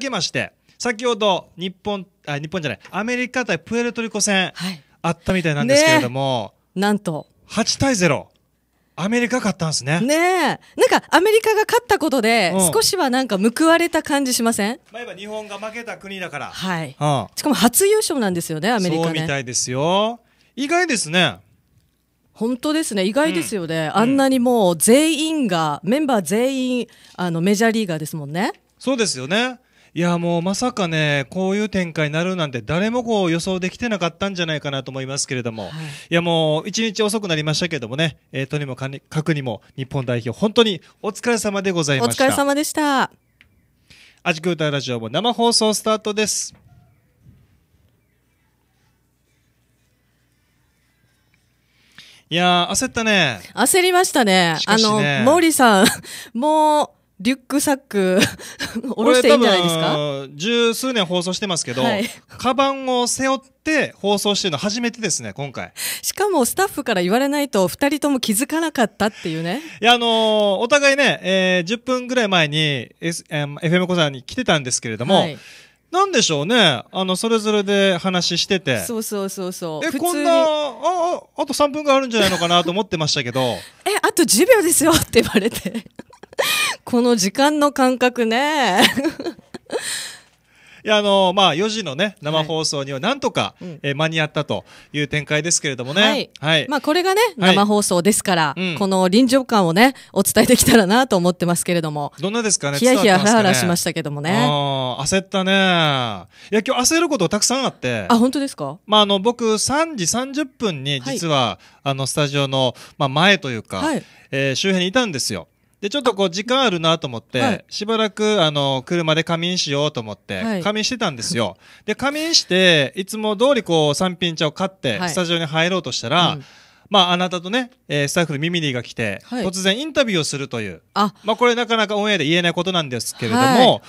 けまして、先ほど日本、あ、日本じゃない、アメリカ対プエルトリコ戦、はい、あったみたいなんですけれども、ね、なんと。8対0。アメリカ勝ったんですね。ねえ。なんかアメリカが勝ったことで、うん、少しはなんか報われた感じしませんまあ日本が負けた国だから。はい。うん、しかも初優勝なんですよね、アメリカ、ね、そうみたいですよ。意外ですね。本当ですね意外ですよね、うん、あんなにもう全員が、メンバー全員あのメジャーリーガーですもんねそうですよねいや、もうまさかね、こういう展開になるなんて誰もこう予想できてなかったんじゃないかなと思いますけれども、はい、いや、もう一日遅くなりましたけどもね、えー、とにもかにかくにも日本代表、本当にお疲れ様でございました。お疲れ様でした。アジクータラジオも生放送スタートです。いや焦ったね。焦りましたね。ねあの、毛利さん、もう、リュックサック 下ろしていいんじゃないですか十数年放送してますけど、はい、カバンを背負って放送してるの初めてですね今回しかもスタッフから言われないと2人とも気づかなかったっていうねいやあのー、お互いね、えー、10分ぐらい前に、S えー、FM 小沢に来てたんですけれども、はいなんでしょうね。あの、それぞれで話してて。そうそうそうそう。え、こんな、あ、あ、あと3分があるんじゃないのかなと思ってましたけど。え、あと10秒ですよって言われて。この時間の感覚ね。いや、あのまあ、4時のね、生放送にはなんとか、はい、えー、間に合ったという展開ですけれどもね。はい。はい、まあ、これがね、生放送ですから、はい、この臨場感をね、お伝えできたらなと思ってますけれども。どんなですかね、ヒヤヒヤハラハラしましたけどもね。ああ、焦ったね。いや、今日焦ることたくさんあって。あ、本当ですかまあ、あの、僕、3時30分に、実は、あの、スタジオの、まあ、前というか、はい、えー、周辺にいたんですよ。で、ちょっとこう時間あるなと思って、はい、しばらくあの、車で仮眠しようと思って、仮眠してたんですよ。で、仮眠して、いつも通りこう、三品茶を買って、スタジオに入ろうとしたら、うんまあ、あなたとね、えー、スタッフのミミリーが来て、はい、突然インタビューをするという、あまあ、これなかなかオンエアで言えないことなんですけれども、はい、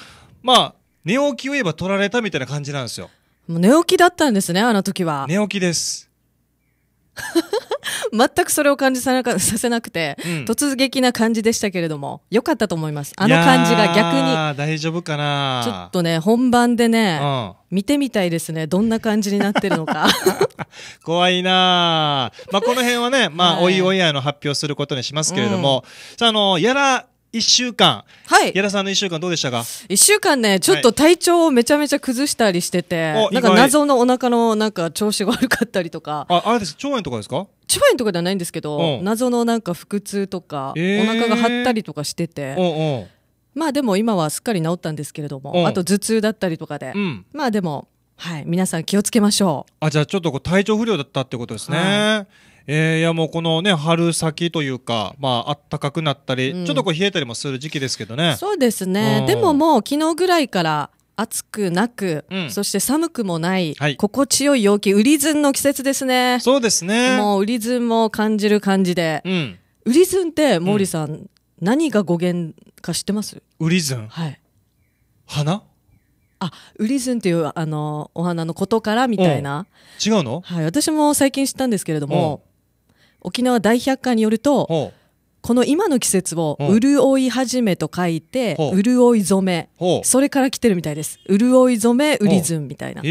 まあ、寝起きを言えば取られたみたいな感じなんですよ。もう寝起きだったんですね、あの時は。寝起きです。全くそれを感じさせなくて、うん、突撃な感じでしたけれども良かったと思いますあの感じが逆に大丈夫かなちょっとね本番でね、うん、見てみたいですねどんな感じになってるのか 怖いなまあこの辺はねまあ、はい、おいおいあの発表することにしますけれども、うん、さああのやら1週間、はい、矢田さんの1週間どうでしたか1週間ねちょっと体調をめちゃめちゃ崩したりしてて、なんか謎のお腹のなんか調子が悪かったりとかああれです腸炎とかですか腸炎とかではないんですけど、謎のなんか腹痛とか、えー、お腹が張ったりとかしてて。うんうまあでも今はすっかり治ったんですけれども、あと頭痛だったりとかで、うん、まあでも、はい、皆さん気をつけましょう。あ、じゃあちょっとこう体調不良だったってことですね。えー、いやもうこのね春先というかまあ暖かくなったり、うん、ちょっとこう冷えたりもする時期ですけどねそうですね、うん、でももう昨日ぐらいから暑くなく、うん、そして寒くもない、はい、心地よい陽気ウりずんの季節ですねそうですねもう売りずんも感じる感じで、うん、売りずんって毛利さん、何が語源か知ってますウりずんはい花あウリズンっていうあのお花のことからみたいな、違うの、はい、私も最近知ったんですけれども、沖縄大百科によるとこの今の季節を潤い始めと書いて潤い染めそれから来てるみたいです潤い染めウリズンみたいなへ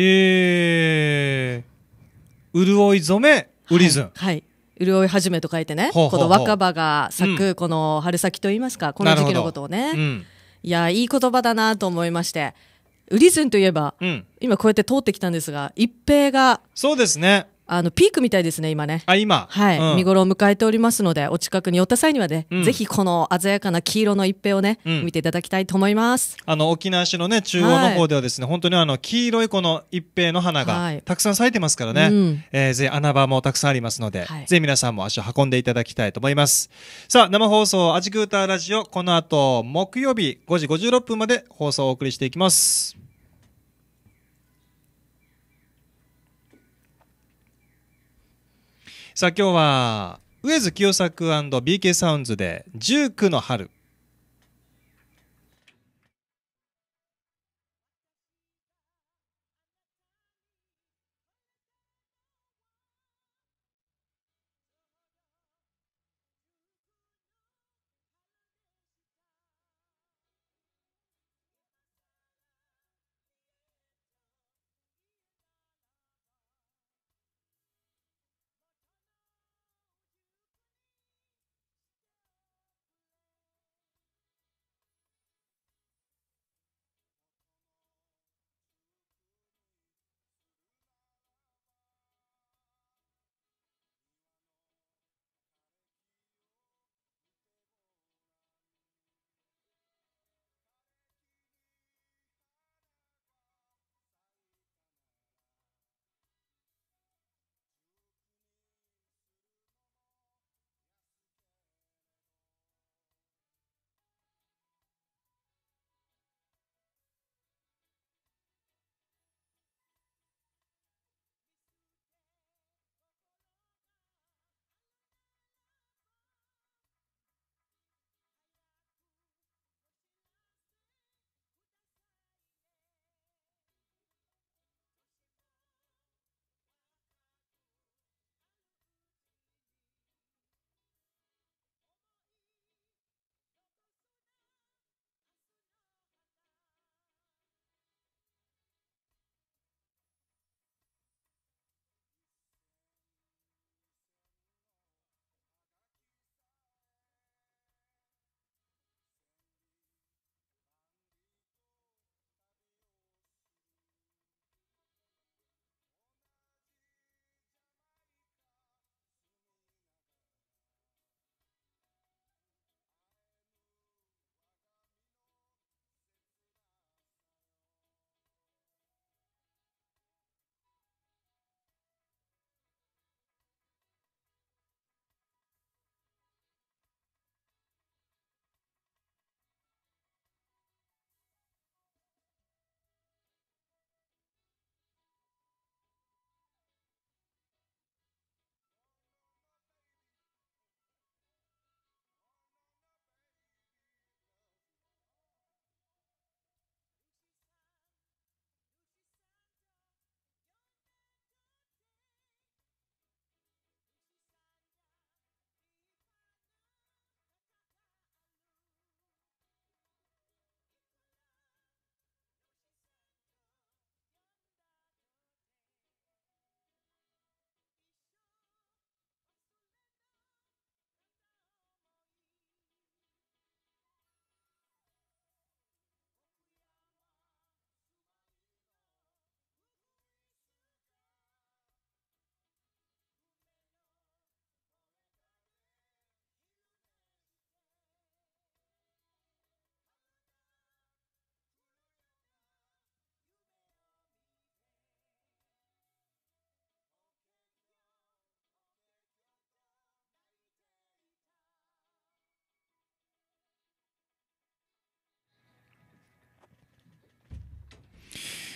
え潤い染めウリズン、はい、はい潤い始めと書いてねこの若葉が咲くこの春先といいますか、うん、この時期のことをね、うん、いやいい言葉だなと思いましてウリズンといえば、うん、今こうやって通ってきたんですが一平がそうですねあのピークみたいですね、今ね。あ、今。はい、うん、見頃を迎えておりますので、お近くに寄った際にはね、うん、ぜひこの鮮やかな黄色の一平をね、うん、見ていただきたいと思います。あの沖縄市のね、中央の方ではですね、はい、本当にあの黄色いこの一平の花がたくさん咲いてますからね。はい、えー、ぜひ穴場もたくさんありますので、はい、ぜひ皆さんも足を運んでいただきたいと思います。さあ、生放送アジクーターラジオ、この後木曜日5時56分まで放送をお送りしていきます。さあ今日は、上津清作 &BK サウンズで19の春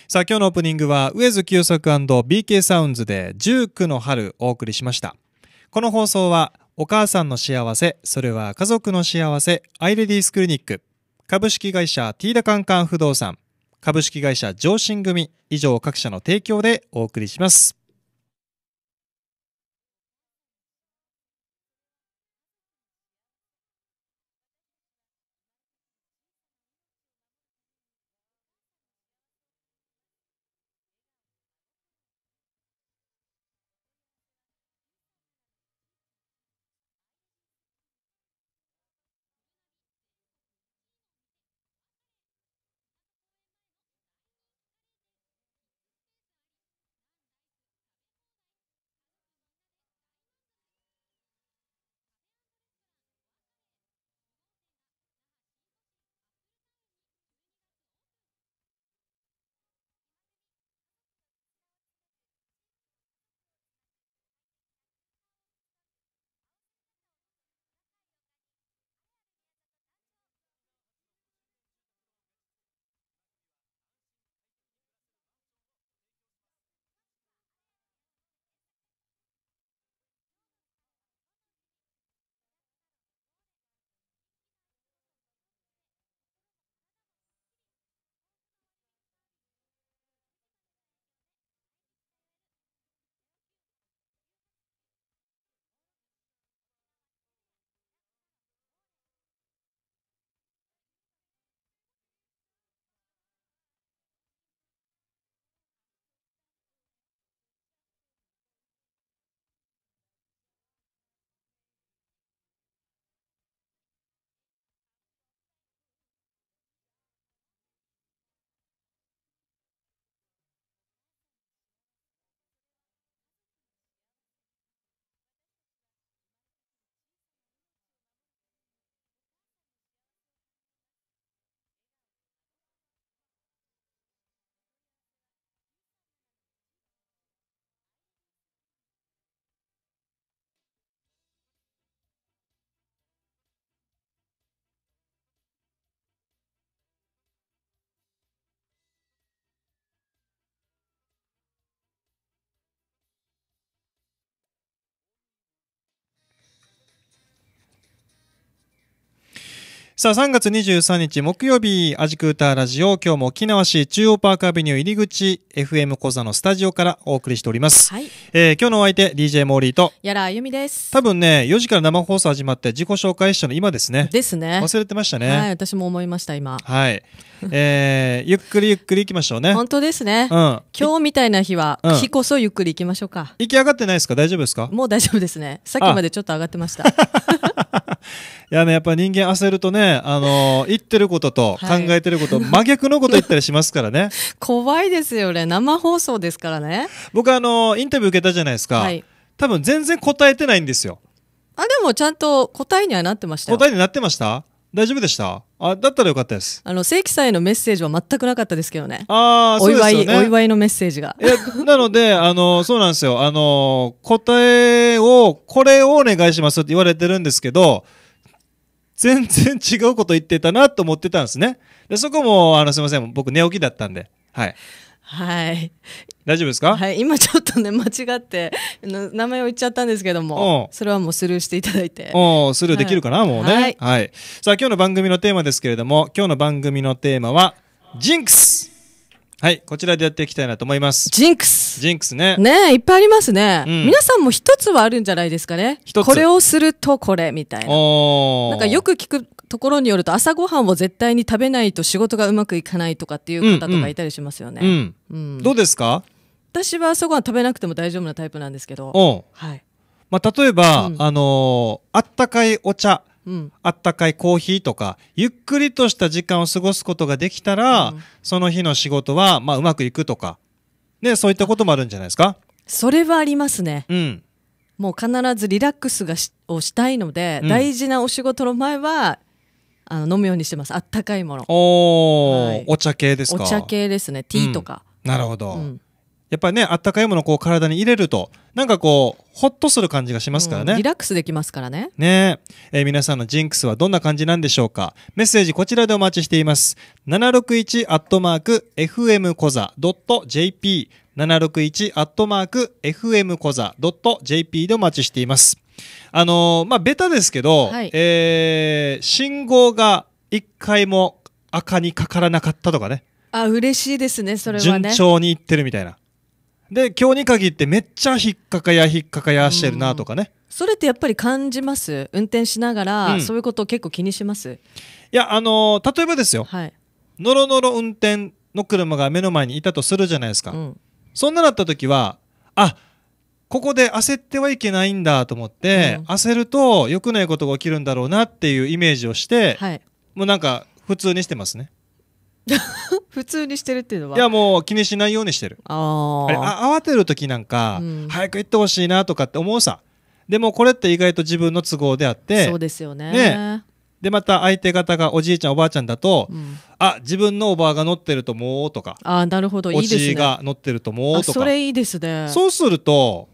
さあ今日のオープニングは上津休作 &BK サウンズで19の春お送りしました。この放送はお母さんの幸せ、それは家族の幸せ、アイレディースクリニック、株式会社ティーダカンカン不動産、株式会社上進組以上各社の提供でお送りします。さあ、3月23日木曜日、アジクーターラジオ、今日も沖縄市中央パークアビニュー入り口、FM 小座のスタジオからお送りしております。はい。えー、今日のお相手、DJ モーリーと、やらあゆみです。多分ね、4時から生放送始まって自己紹介したの今ですね。ですね。忘れてましたね。はい、私も思いました、今。はい。えー、ゆっくりゆっくり行きましょうね。本当ですね。うん。今日みたいな日は、日こそゆっくり行きましょうか。行き上がってないですか大丈夫ですかもう大丈夫ですね。さっきまでちょっと上がってました。いやね、やっぱ人間焦るとね、あのー、言ってることと考えてること、はい、真逆のこと言ったりしますからね。怖いですよね。生放送ですからね。僕あのー、インタビュー受けたじゃないですか。はい、多分全然答えてないんですよ。あ、でもちゃんと答えにはなってました答えになってました大丈夫でしたあだったらよかったですあの正規祭のメッセージは全くなかったですけどねああそうですよねお祝いのメッセージがいやなのであのそうなんですよあの答えをこれをお願いしますって言われてるんですけど全然違うこと言ってたなと思ってたんですね。で、そこも、あの、すいません。僕寝起きだったんで。はい。はい。大丈夫ですかはい。今ちょっとね、間違って、名前を言っちゃったんですけども、それはもうスルーしていただいて。おスルーできるかな、はい、もうね、はい、はい。さあ、今日の番組のテーマですけれども、今日の番組のテーマは、ジンクスはい、こちらでやっていきたいなと思います。ジンクス。ジンクスね。ねいっぱいありますね。うん、皆さんも一つはあるんじゃないですかね。一つ。これをするとこれみたいな。なんかよく聞くところによると朝ごはんを絶対に食べないと仕事がうまくいかないとかっていう方とかいたりしますよね。うん、うんうん、どうですか私は朝ごはん食べなくても大丈夫なタイプなんですけど。はい。まあ、例えば、あのー、あったかいお茶。うん、あったかいコーヒーとかゆっくりとした時間を過ごすことができたら、うん、その日の仕事は、まあ、うまくいくとか、ね、そういったこともあるんじゃないですかそれはありますね。うんもう必ずリラックスがしをしたいので、うん、大事なお仕事の前はあの飲むようにしてますあったかいものお,、はい、お茶系ですかお茶系ですねティーとか、うん、なるほど、うん、やっぱりねあったかいものをこう体に入れるとなんかこうほっとする感じがしますからね、うん、リラックスできますからねねえ、ー、皆さんのジンクスはどんな感じなんでしょうかメッセージこちらでお待ちしています761アットマーク FM コザ .jp 761アットマーク FM コザ .jp でお待ちしていますあのー、まあベタですけど、はい、えー、信号が一回も赤にかからなかったとかねあ嬉しいですねそれはね順調にいってるみたいなで今日に限ってめっちゃ引っかかや引っかかやしてるなとかね、それってやっぱり感じます運転しながら、うんそういうことを結構気にしますいやあのー例えばですよ、はい、ノロノロ運転の車が目の前にいたとするじゃないですか、うん、そんなだった時はあここで焦ってはいけないんだと思って、うん焦ると良くないことが起きるんだろうなっていうイメージをして、はいもうなんか普通にしてますね 普通にしてるっていうのはいやもう気にしないようにしてるああ慌てる時なんか、うん、早く行ってほしいなとかって思うさでもこれって意外と自分の都合であってそうですよねねでまた相手方がおじいちゃんおばあちゃんだと、うん、あ自分のおばあが乗ってるともうとかあなるほどいいですねおじいが乗ってるともうとかそれいいですねそうすると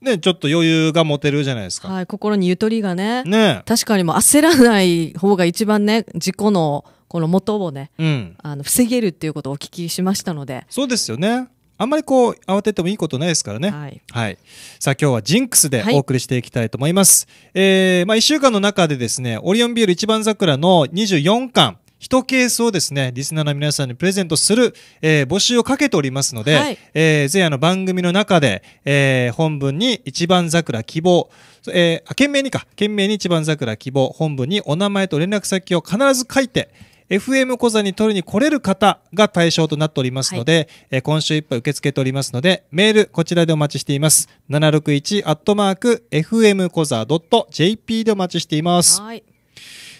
ね、ちょっと余裕が持てるじゃないですか。はい、心にゆとりがね。ね。確かにも焦らない方が一番ね、事故のこの元をね、うん、あの防げるっていうことをお聞きしましたので。そうですよね。あんまりこう慌ててもいいことないですからね。はい。はい、さあ今日はジンクスでお送りしていきたいと思います。はい、えー、まあ一週間の中でですね、オリオンビール一番桜の24巻、1ケースをですねリスナーの皆さんにプレゼントする、えー、募集をかけておりますので、はい、えー、ぜひあの番組の中で、えー、本文に一番桜希望、えー、懸命にか懸命に一番桜希望本文にお名前と連絡先を必ず書いて FM 小座に取りに来れる方が対象となっておりますので、はい、え今週いっぱい受け付けておりますので、メールこちらでお待ちしています。761アットマーク FM 小座 .jp でお待ちしています。はい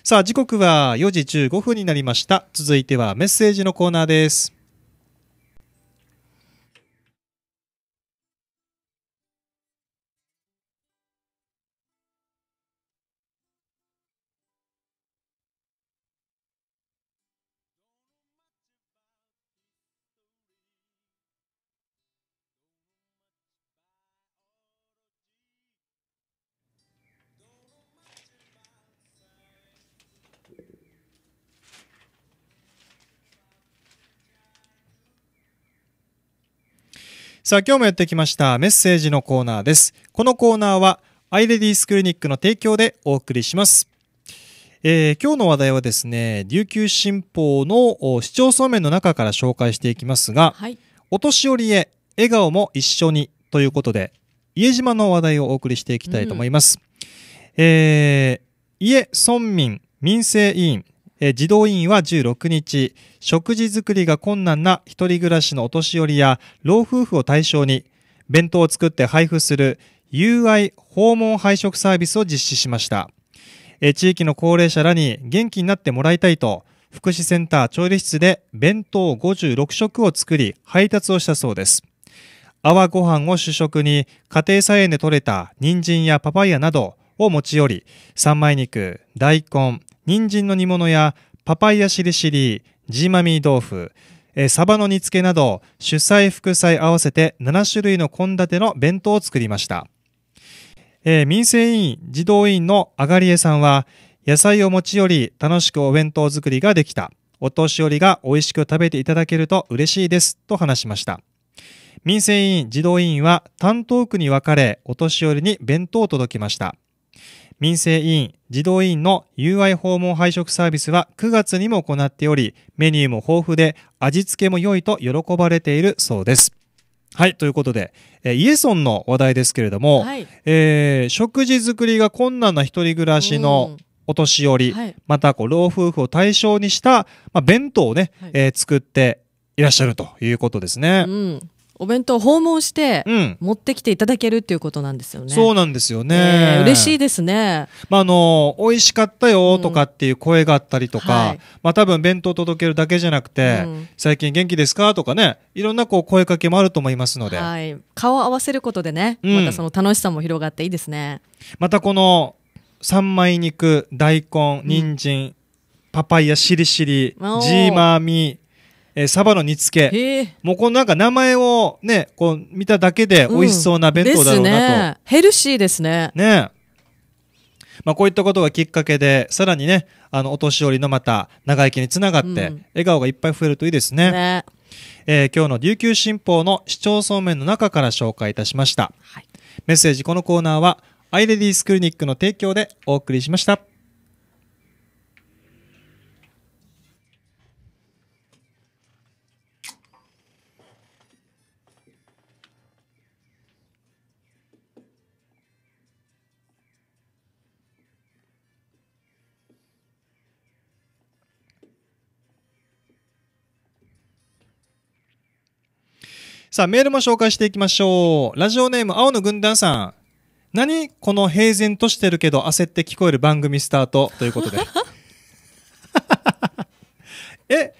さあ、時刻は4時15分になりました。続いてはメッセージのコーナーです。さあ、今日もやってきましたメッセージのコーナーです。このコーナーは、アイレディースクリニックの提供でお送りします。えー、今日の話題はですね、琉球新報の市町村面の中から紹介していきますが、はい、お年寄りへ笑顔も一緒にということで、家島の話題をお送りしていきたいと思います。うん、えー、家村民民生委員児童委員は16日、食事作りが困難な一人暮らしのお年寄りや老夫婦を対象に、弁当を作って配布する UI 訪問配食サービスを実施しました。地域の高齢者らに元気になってもらいたいと、福祉センター調理室で弁当56食を作り配達をしたそうです。泡ご飯を主食に家庭菜園で採れた人参やパパイヤなどを持ち寄り、三枚肉、大根、人参の煮物やパパイヤしりしり、ジーマミー豆腐、えサバの煮付けなど主菜副菜合わせて7種類の献立の弁当を作りました、えー、民生委員児童委員のあがりえさんは野菜を持ち寄り楽しくお弁当作りができたお年寄りが美味しく食べていただけると嬉しいですと話しました民生委員児童委員は担当区に分かれお年寄りに弁当を届きました民生委員、児童委員の UI 訪問配食サービスは9月にも行っており、メニューも豊富で味付けも良いと喜ばれているそうです。はい、ということで、えー、イエソンの話題ですけれども、はい、えー、食事作りが困難な一人暮らしのお年寄り、うんはい、またこう老夫婦を対象にした、まあ、弁当をね、はい、えー、作っていらっしゃるということですね。うんお弁当を訪問して持ってきていただけるっていうことなんですよね。そうなんですよね。えー、嬉しいですね。まああの美味しかったよとかっていう声があったりとか、うんはい、まあ多分弁当届けるだけじゃなくて、うん、最近元気ですかとかね、いろんなこう声かけもあると思いますので、はい、顔を合わせることでね、またその楽しさも広がっていいですね。うん、またこの三枚肉、大根、人参、パパイヤ、しりしり、ジーマーミー。えー、サバの煮付け。もうこのなんか名前をね、こう見ただけで美味しそうな弁当だろうなと。うん、ね、ヘルシーですね。ね。まあこういったことがきっかけで、さらにね、あの、お年寄りのまた長生きにつながって、笑顔がいっぱい増えるといいですね。ねえー、今日の琉球新報の市町村面の中から紹介いたしました。はい、メッセージこのコーナーは、アイレディースクリニックの提供でお送りしました。さあ、メールも紹介していきましょう。ラジオネーム、青の軍団さん。何この平然としてるけど焦って聞こえる番組スタートということで。え、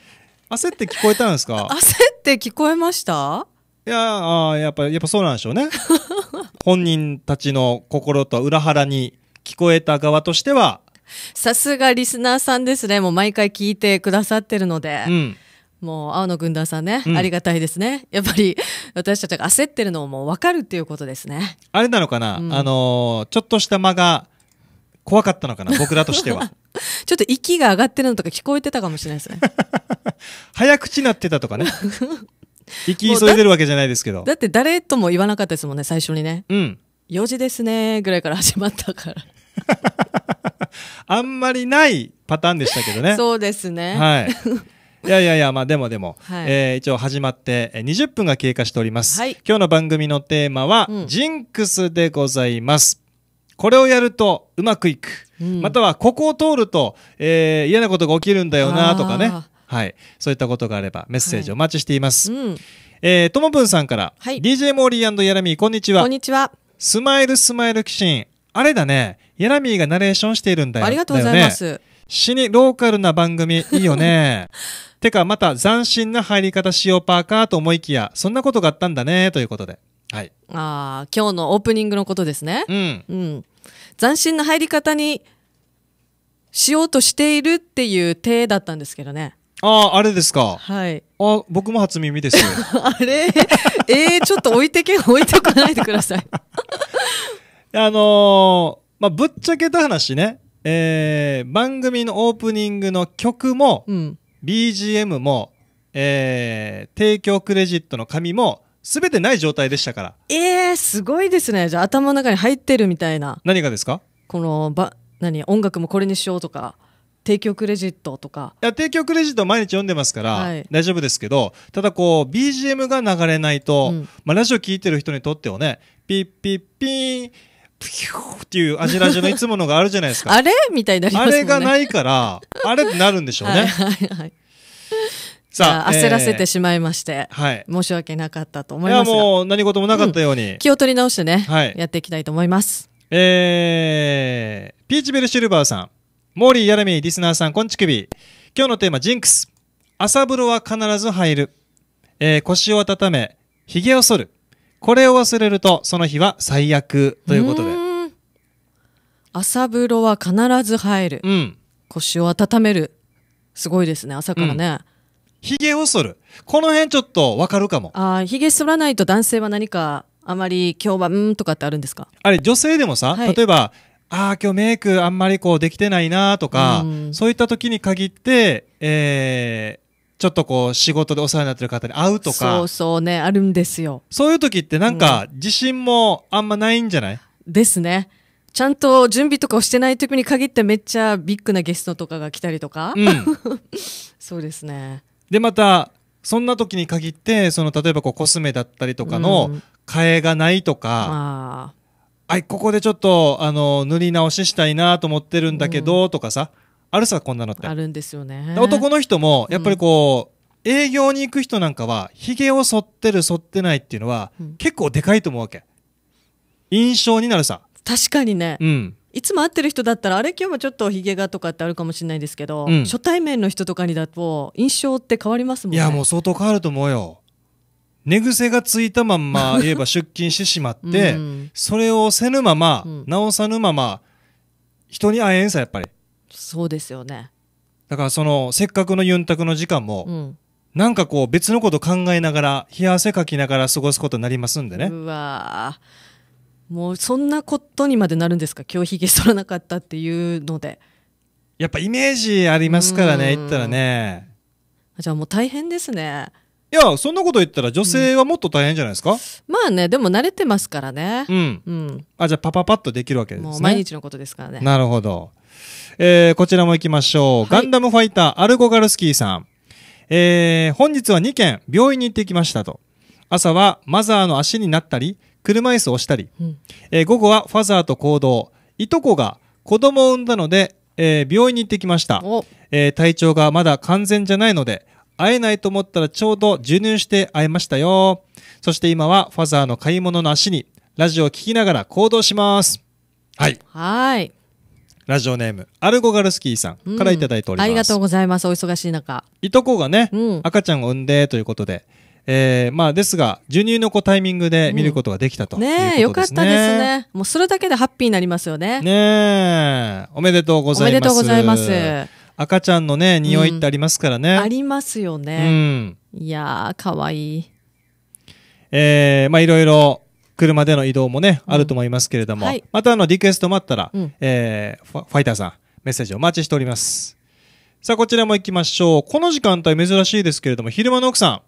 焦って聞こえたんですか焦って聞こえましたいやあやっぱ、やっぱそうなんでしょうね。本人たちの心と裏腹に聞こえた側としては。さすがリスナーさんですね。もう毎回聞いてくださってるので。うん。もう青野軍団さんね、うん、ありがたいですねやっぱり私たちが焦ってるのももう分かるっていうことですねあれなのかな、うん、あのちょっとした間が怖かったのかな僕らとしては ちょっと息が上がってるのとか聞こえてたかもしれないですね 早口なってたとかね 息急いでるわけじゃないですけどだって誰とも言わなかったですもんね最初にねうん4時ですねぐらいから始まったからあんまりないパターンでしたけどね。そうですね。はい。いやいやいや、まあでもでも、はい、えー、一応始まって20分が経過しております。はい、今日の番組のテーマは、うん、ジンクスでございます。これをやるとうまくいく。うん、または、ここを通ると、えー、嫌なことが起きるんだよなとかね。はい。そういったことがあればメッセージお待ちしています。はい、うん、えともぶんさんから、はい、DJ モーリーヤラミー、こんにちは。こんにちは。スマイルスマイルキシン。あれだね。ヤラミーがナレーションしているんだよ。ありがとうございます。死にローカルな番組、いいよね。てか、また斬新な入り方しようパーカーと思いきや、そんなことがあったんだね、ということで。はい。ああ、今日のオープニングのことですね。うん。うん。斬新な入り方にしようとしているっていう体だったんですけどね。ああ、あれですか。はい。あ僕も初耳です あれ えー、ちょっと置いてけ、置いておかないでください。あのー、まあ、ぶっちゃけた話ね。えー、番組のオープニングの曲も、うん、BGM も、えー、提供クレジットの紙も、すべてない状態でしたから。ええー、すごいですね。じゃあ頭の中に入ってるみたいな。何がですかこの、ば、何音楽もこれにしようとか。提供クレジットとかいや提供クレジット毎日読んでますから、はい、大丈夫ですけどただこう BGM が流れないと、うん、まあ、ラジオ聴いてる人にとってはねピッピッピーンピューっていうアジラジのいつものがあるじゃないですか。あれみたいになりますね。あれがないから、あれってなるんでしょうね。はいはいはい。さあ、焦らせてしまいまして、はい、申し訳なかったと思いますいや、もう何事もなかったように。うん、気を取り直してね、はい、やっていきたいと思います。えー、ピーチベルシルバーさん、モーリー・ヤラミー、リスナーさん、こんちくび。今日のテーマ、ジンクス。朝風呂は必ず入る。えー、腰を温め、髭を剃る。これを忘れるとその日は最悪ということで朝風呂は必ず入る、うん、腰を温めるすごいですね朝からね、髭、う、ん、を剃るこの辺ちょっとわかるかもああ髭剃らないと男性は何かあまり今日はうんとかってあるんですかあれ女性でもさ、はい、例えばああ今日メイクあんまりこうできてないなとか、うん、そういった時に限って、えー、ちょっとこう仕事でお世話になってる方に会うとかそうそうねあるんですよそういう時ってなんか自信もあんまないんじゃない、ですねちゃんと準備とかをしてない時に限ってめっちゃビッグなゲストとかが来たりとか、うん、そうですねでまたそんな時に限ってその例えばこうコスメだったりとかの替えがないとか、うん、あここでちょっとあの塗り直ししたいなと思ってるんだけどとかさ、あるさこんなのってあるんですよね男の人もやっぱりこう、うん、営業に行く人なんかはひげを剃ってる剃ってないっていうのは、うん、結構でかいと思うわけ印象になるさ確かにね、うん、いつも会ってる人だったらあれ今日もちょっとひげがとかってあるかもしれないですけど、初対面の人とかにだと印象って変わりますもんねいやもう相当変わると思うよ寝癖がついたまんま言えば出勤してしまって、それをせぬまま、直さぬまま人に会えんさやっぱりそうですよねだからそのせっかくのユンタクの時間も、うん、なんかこう別のこと考えながら冷や汗かきながら過ごすことになりますんでねうわもうそんなことにまでなるんですか今日ひげ剃らなかったっていうのでやっぱイメージありますからね言ったらねじゃあもう大変ですねいやそんなこと言ったら女性はもっと大変じゃないですか、うん、まあねでも慣れてますからねうん、うん、あじゃあパパパッとできるわけですね毎日のことですからねなるほどえー、こちらも行きましょう。はい、ガンダムファイター、アルゴガルスキーさん。えー、本日は2件、病院に行ってきましたと。朝はマザーの足になったり、車椅子を押したり、うん、えー、午後はファザーと行動。いとこが子供を産んだので、えー、病院に行ってきました。えー、体調がまだ完全じゃないので、会えないと思ったらちょうど授乳して会えましたよ。そして今はファザーの買い物の足に、ラジオを聞きながら行動します。はい。はい。ラジオネーム、アルゴガルスキーさんからいただいております。うん、ありがとうございます。お忙しい中。いとこがね、うん、赤ちゃんを産んでということで、えー、まあですが、授乳の子タイミングで見ることができたと、うん、ねえ、よかったですね。もうそれだけでハッピーになりますよね。ねえ、おめでとうございます。おめでとうございます。赤ちゃんのね、匂いってありますからね。ありますよね。うん、いやー、かわいい。えー、まあいろいろ車での移動もね、あると思いますけれども、はいまたあのリクエストもあったら、うんえーファファイターさん、メッセージお待ちしております。さあ、こちらも行きましょう。この時間帯珍しいですけれども、昼間の奥さん、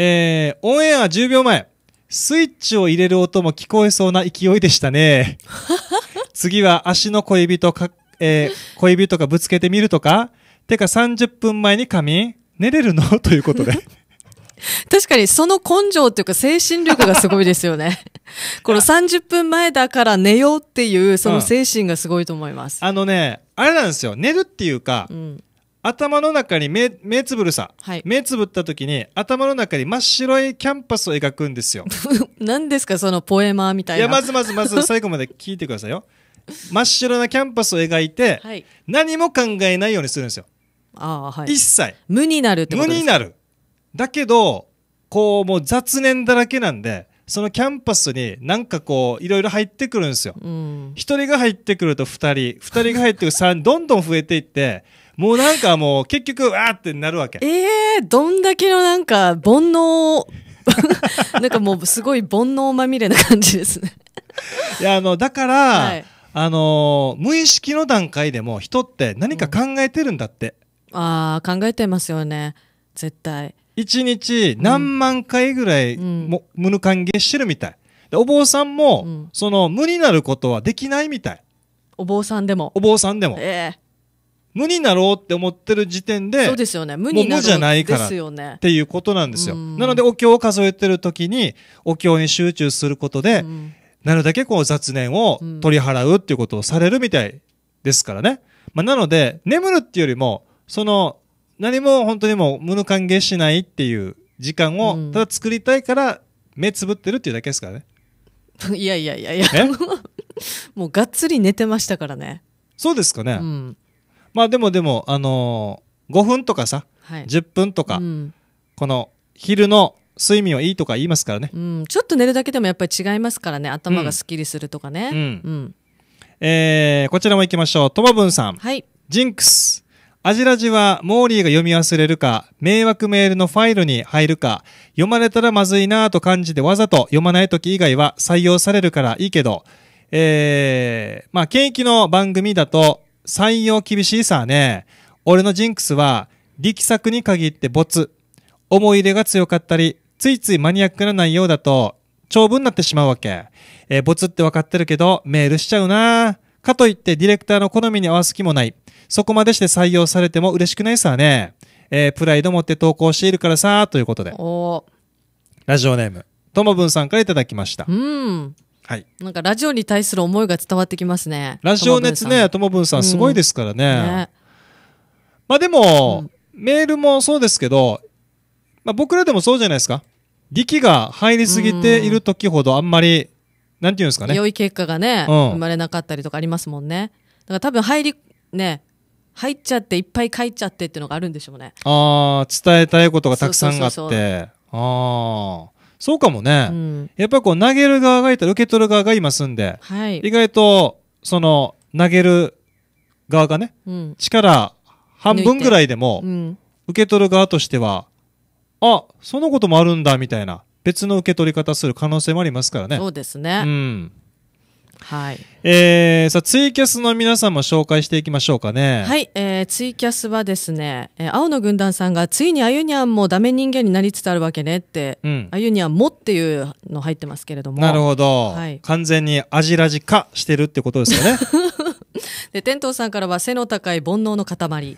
えー、オンエア10秒前、スイッチを入れる音も聞こえそうな勢いでしたね。次は足の小指とか、えー小指とかぶつけてみるとか、てか30分前に仮眠、寝れるの ということで。確かにその根性っていうか精神力がすごいですよね。この30分前だから寝ようっていうその精神がすごいと思います。うん、あのね、あれなんですよ。寝るっていうか、うん、頭の中に目目つぶるさ、はい、目つぶった時に頭の中に真っ白いキャンパスを描くんですよ。何ですかそのポエマーみたいな。いや、まずまずまず 最後まで聞いてくださいよ。真っ白なキャンパスを描いて、はい、何も考えないようにするんですよ。あはい、一切無になるってことです無になるだけど、こう、もう雑念だらけなんで、そのキャンパスになんかこう、いろいろ入ってくるんですよ。うん、人が入ってくると二人、二人が入ってくる三、どんどん増えていって、もうなんかもう結局、わーってなるわけ。ええー、どんだけのなんか、煩悩、なんかもうすごい煩悩まみれな感じですねいや、あの、だから、はい、あのー、無意識の段階でも人って何か考えてるんだって。うん、ああ、考えてますよね。絶対。1日何万回ぐらいも、うん、無還元してるみたい。でお坊さんも、うん、その無になることはできないみたい。お坊さんでも。お坊さんでも。ええー無になろうって思ってる時点で、そうですよね。無になろう。無じゃないから。っていうことなんですよ。なので、お経を数えてる時に、お経に集中することで、なるだけこう雑念を取り払うっていうことをされるみたいですからね。まあ、なので、眠るっていうよりも、その、何も本当にもう無の歓迎しないっていう時間を、ただ作りたいから目つぶってるっていうだけですからね。いやいやいやいや。もうがっつり寝てましたからね。そうですかね。うん、まあでもでも、あのー、5分とかさ、はい、10分とか、うん、この昼の睡眠はいいとか言いますからね、うん、ちょっと寝るだけでもやっぱり違いますからね頭がすっきりするとかね、うんうん、えこちらもいきましょうトマブンさん、はい、ジンクスアジラジは、モーリーが読み忘れるか、迷惑メールのファイルに入るか、読まれたらまずいなぁと感じてわざと読まない時以外は採用されるからいいけど、えー、まあ、検疫の番組だと、採用厳しいさね。俺のジンクスは、力作に限って没。思い入れが強かったり、ついついマニアックな内容だと、長文になってしまうわけ。えー、ボツって分かってるけど、メールしちゃうなぁ。かといってディレクターの好みに合わす気もない。そこまでして採用されても嬉しくないさね。えー、プライド持って投稿しているからさ、ということで。ラジオネーム、ともぶんさんからいただきました。うん。はい。なんかラジオに対する思いが伝わってきますね。ラジオ熱ね、ともぶんさんすごいですからね。うん、ねまあでも、うん、メールもそうですけど、まあ僕らでもそうじゃないですか。力が入りすぎている時ほどあんまりなんていうんですかね良い結果がね、うん、生まれなかったりとかありますもんねだから多分入りね入っちゃっていっぱい書いちゃってっていうのがあるんでしょうねああ伝えたいことがたくさんあってああそうかもね、うん、やっぱりこう投げる側がいたら受け取る側がいますんで、はい、意外とその投げる側がね、うん、力半分ぐらいでも、受け取る側としては、あそのこともあるんだみたいな別の受け取り方する可能性もありますからね。そうですね。うん。はい。えー、さあ、ツイキャスの皆さんも紹介していきましょうかね。はい、えー、ツイキャスはですね、えー、青の軍団さんが、ついにあゆにゃんもダメ人間になりつつあるわけねって、あゆにゃんもっていうの入ってますけれども。なるほど。はい、完全にアジラジ化してるってことですよね。で、天童さんからは背の高い煩悩の塊。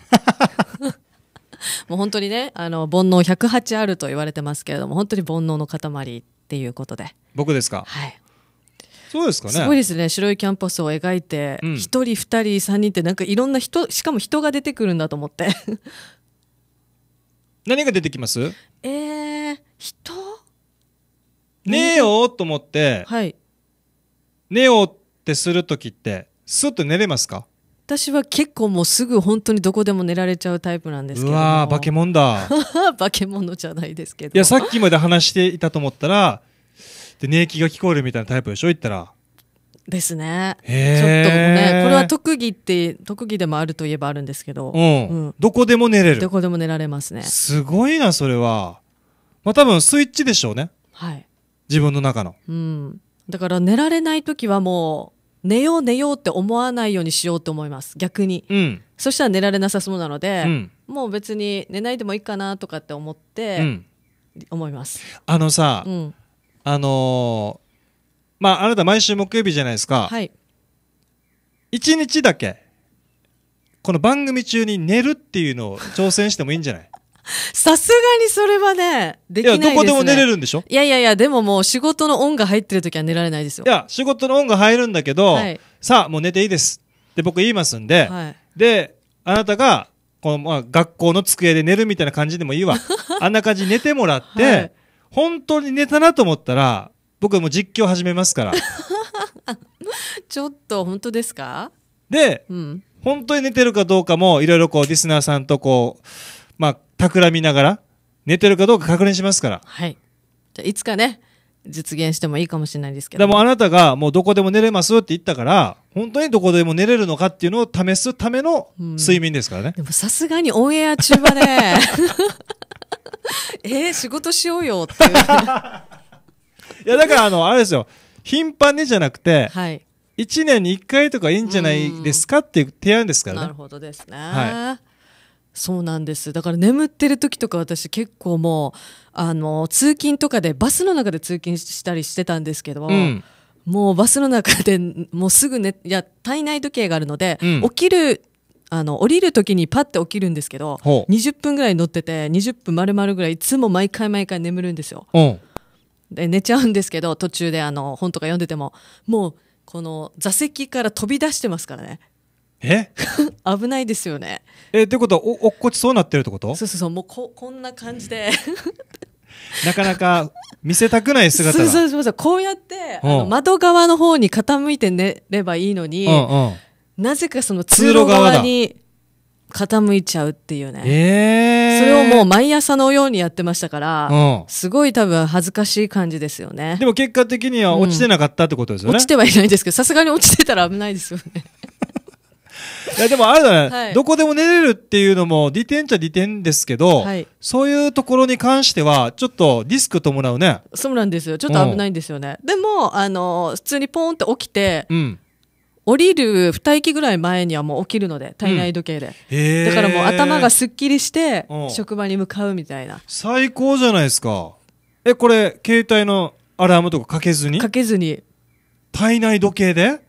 もう本当にねあの煩悩108あると言われてますけれども本当に煩悩の塊っていうことで僕ですかはいそうですかねすごいですね白いキャンパスを描いて一、うん、1人二人三人ってなんかいろんな人しかも人が出てくるんだと思って 何が出てきますえー、人寝ようと思って、はい、寝ようってする時ってすっと寝れますか私は結構もうすぐ本当にどこでも寝られちゃうタイプなんですけどうわ化け物だ化け物じゃないですけどいやさっきまで話していたと思ったらで寝息が聞こえるみたいなタイプでしょ言ったらですねちょっとねこれは特技って特技でもあるといえばあるんですけど、うん、うん、どこでも寝れるどこでも寝られますねすごいなそれはまあ多分スイッチでしょうねはい自分の中のうんだから寝られない時はも寝よう寝ようって思わないようにしようと思います逆に、うん、そしたら寝られなさそうなので、うん、もう別に寝ないでもいいかなとかって思って、うん、思いますあのさ、うん、あのー、まああなた毎週木曜日じゃないですかはい1日だけこの番組中に寝るっていうのを挑戦してもいいんじゃない さすがにそれはね、できないです、ね、いや、どこでも寝れるんでしょいやいやいや、でももう仕事の音が入ってる時は寝られないですよ。いや、仕事の音が入るんだけど、はい、さあ、もう寝ていいですって僕言いますんで、はい、で、あなたが、この、まあ、学校の机で寝るみたいな感じでもいいわ。あんな感じに寝てもらって、はい、本当に寝たなと思ったら、僕はもう実況始めますから。ちょっと、本当ですかで、うん、本当に寝てるかどうかも、いろいろこう、リスナーさんとこう、まあ、企みながら、寝てるかどうか確認しますから。はい。じゃあ、いつかね、実現してもいいかもしれないですけど。でもあなたがもうどこでも寝れますって言ったから、本当にどこでも寝れるのかっていうのを試すための睡眠ですからね。うん、でもさすがにオンエア中まで、えー、仕事しようよっていう。いや、だからあの、あれですよ。頻繁にじゃなくて、はい、1年に1回とかいいんじゃないですかっていう提案ですからね。なるほどですね。はいそうなんですだから眠ってる時とか私結構もうあの通勤とかでバスの中で通勤したりしてたんですけど、うん、もうバスの中でもうすぐ寝いや体内時計があるので、うん、起きるあの降りる時にパッて起きるんですけど20分ぐらい乗ってて20分丸々ぐらいいつも毎回毎回眠るんですよ。で寝ちゃうんですけど途中であの本とか読んでてももうこの座席から飛び出してますからね。え 危ないですよねえってことはお落っこちそうなってるってことそうそうそうもうここんな感じで なかなか見せたくない姿がそうそうそうこうやってあの窓側の方に傾いて寝ればいいのに、うんうん、なぜかその通路側に傾いちゃうっていうね、えー、それをもう毎朝のようにやってましたから、うん、すごい多分恥ずかしい感じですよねでも結果的には落ちてなかったってことですよね、うん、落ちてはいないですけどさすがに落ちてたら危ないですよねいや、でもあれだね、はい、どこでも寝れるっていうのも、利点っちゃ利点ですけど、はい、そういうところに関しては、ちょっとリスク伴うね。そうなんですよ。ちょっと危ないんですよね。うん、でも、あの、普通にポーンって起きて、うん、降りる2駅ぐらい前にはもう起きるので体内時計で、うん、だからもう頭がすっきりして職場に向かうみたいな最高じゃないですかえこれ携帯のアラームとかかけずにかけずに体内時計で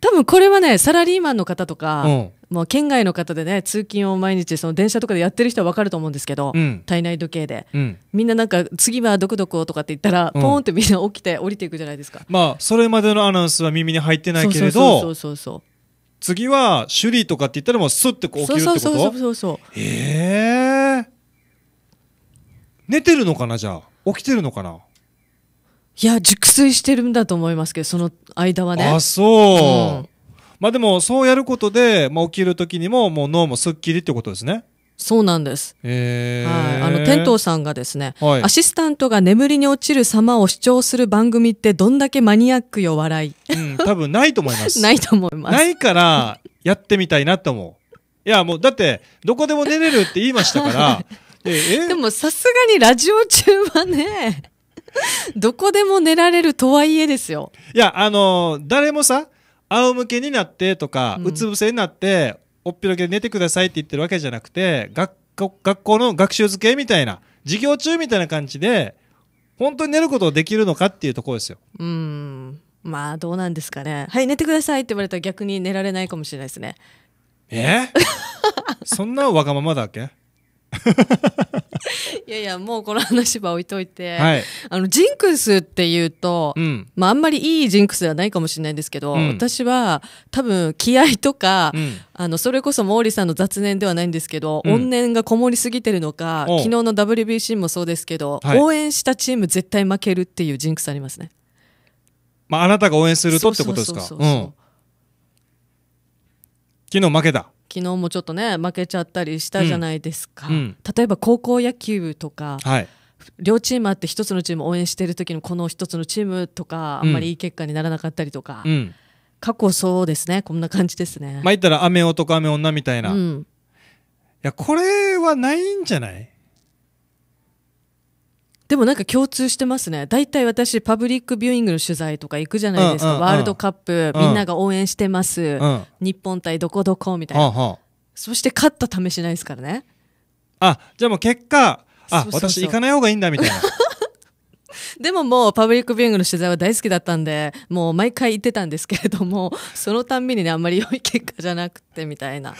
多分これはねサラリーマンの方とか、もう県外の方でね通勤を毎日その電車とかでやってる人は分かると思うんですけど、うん、体内時計で、うん、みんななんか次はどこどことかって言ったら、うん、ポーンってみんな起きて降りていくじゃないですかまあそれまでのアナウンスは耳に入ってないけれどそうそうそう次は首里とかって言ったらもうスッてこう起きるってことそうそうそうそうへえー、寝てるのかなじゃあ起きてるのかないや、熟睡してるんだと思いますけど、その間はね。あ、そう。うん、まあでも、そうやることで、まあ起きる時にも、もう脳もすっきりってことですね。そうなんです。ー、はい。あの、天童さんがですね、はい、アシスタントが眠りに落ちる様を主張する番組ってどんだけマニアックよ笑い。うん、多分ないと思います。ないと思います。ないから、やってみたいなと思う。いや、もう、だって、どこでも寝れるって言いましたから、はい、えでも、さすがにラジオ中はね、どこでも寝られるとはいえですよ。いや、あのー、誰もさ、仰向けになってとか、うつ伏せになって、おっぴろげで寝てくださいって言ってるわけじゃなくて、学校、学校の学習づけみたいな、授業中みたいな感じで、本当に寝ることできるのかっていうところですよ。うん。まあ、どうなんですかね。はい、寝てくださいって言われたら逆に寝られないかもしれないですね。え そんなわがままだっけ いやいやもうこの話は置いといて、はい、あのジンクスっていうと、うん、まあ、あんまりいいジンクスではないかもしれないんですけど、うん、私は多分気合とか、うん、あのそれこそ毛利さんの雑念ではないんですけど、怨念がこもりすぎてるのか昨日の WBC もそうですけど、はい、応援したチーム絶対負けるっていうジンクスありますね。まあ、あなたが応援するとってことですか昨日負けた昨日もちょっとね負けちゃったりしたじゃないですか、うんうん、例えば高校野球とか、はい、両チームあって一つのチーム応援してる時のこの一つのチームとかあんまりいい結果にならなかったりとか、うん、過去そうですねこんな感じですねまいったら雨男雨女みたいな、いやこれはないんじゃないでもなんか共通してますね大体私パブリックビューイングの取材とか行くじゃないですか、うんうんうん、ワールドカップ、うん、みんなが応援してます、うん、日本対どこどこみたいな、うんうん、そして勝った試しないですからねあじゃあもう結果あ私行かない方がいいんだみたいな でももうパブリックビューイングの取材は大好きだったんでもう毎回行ってたんですけれども そのたんびにねあんまり良い結果じゃなくてみたいな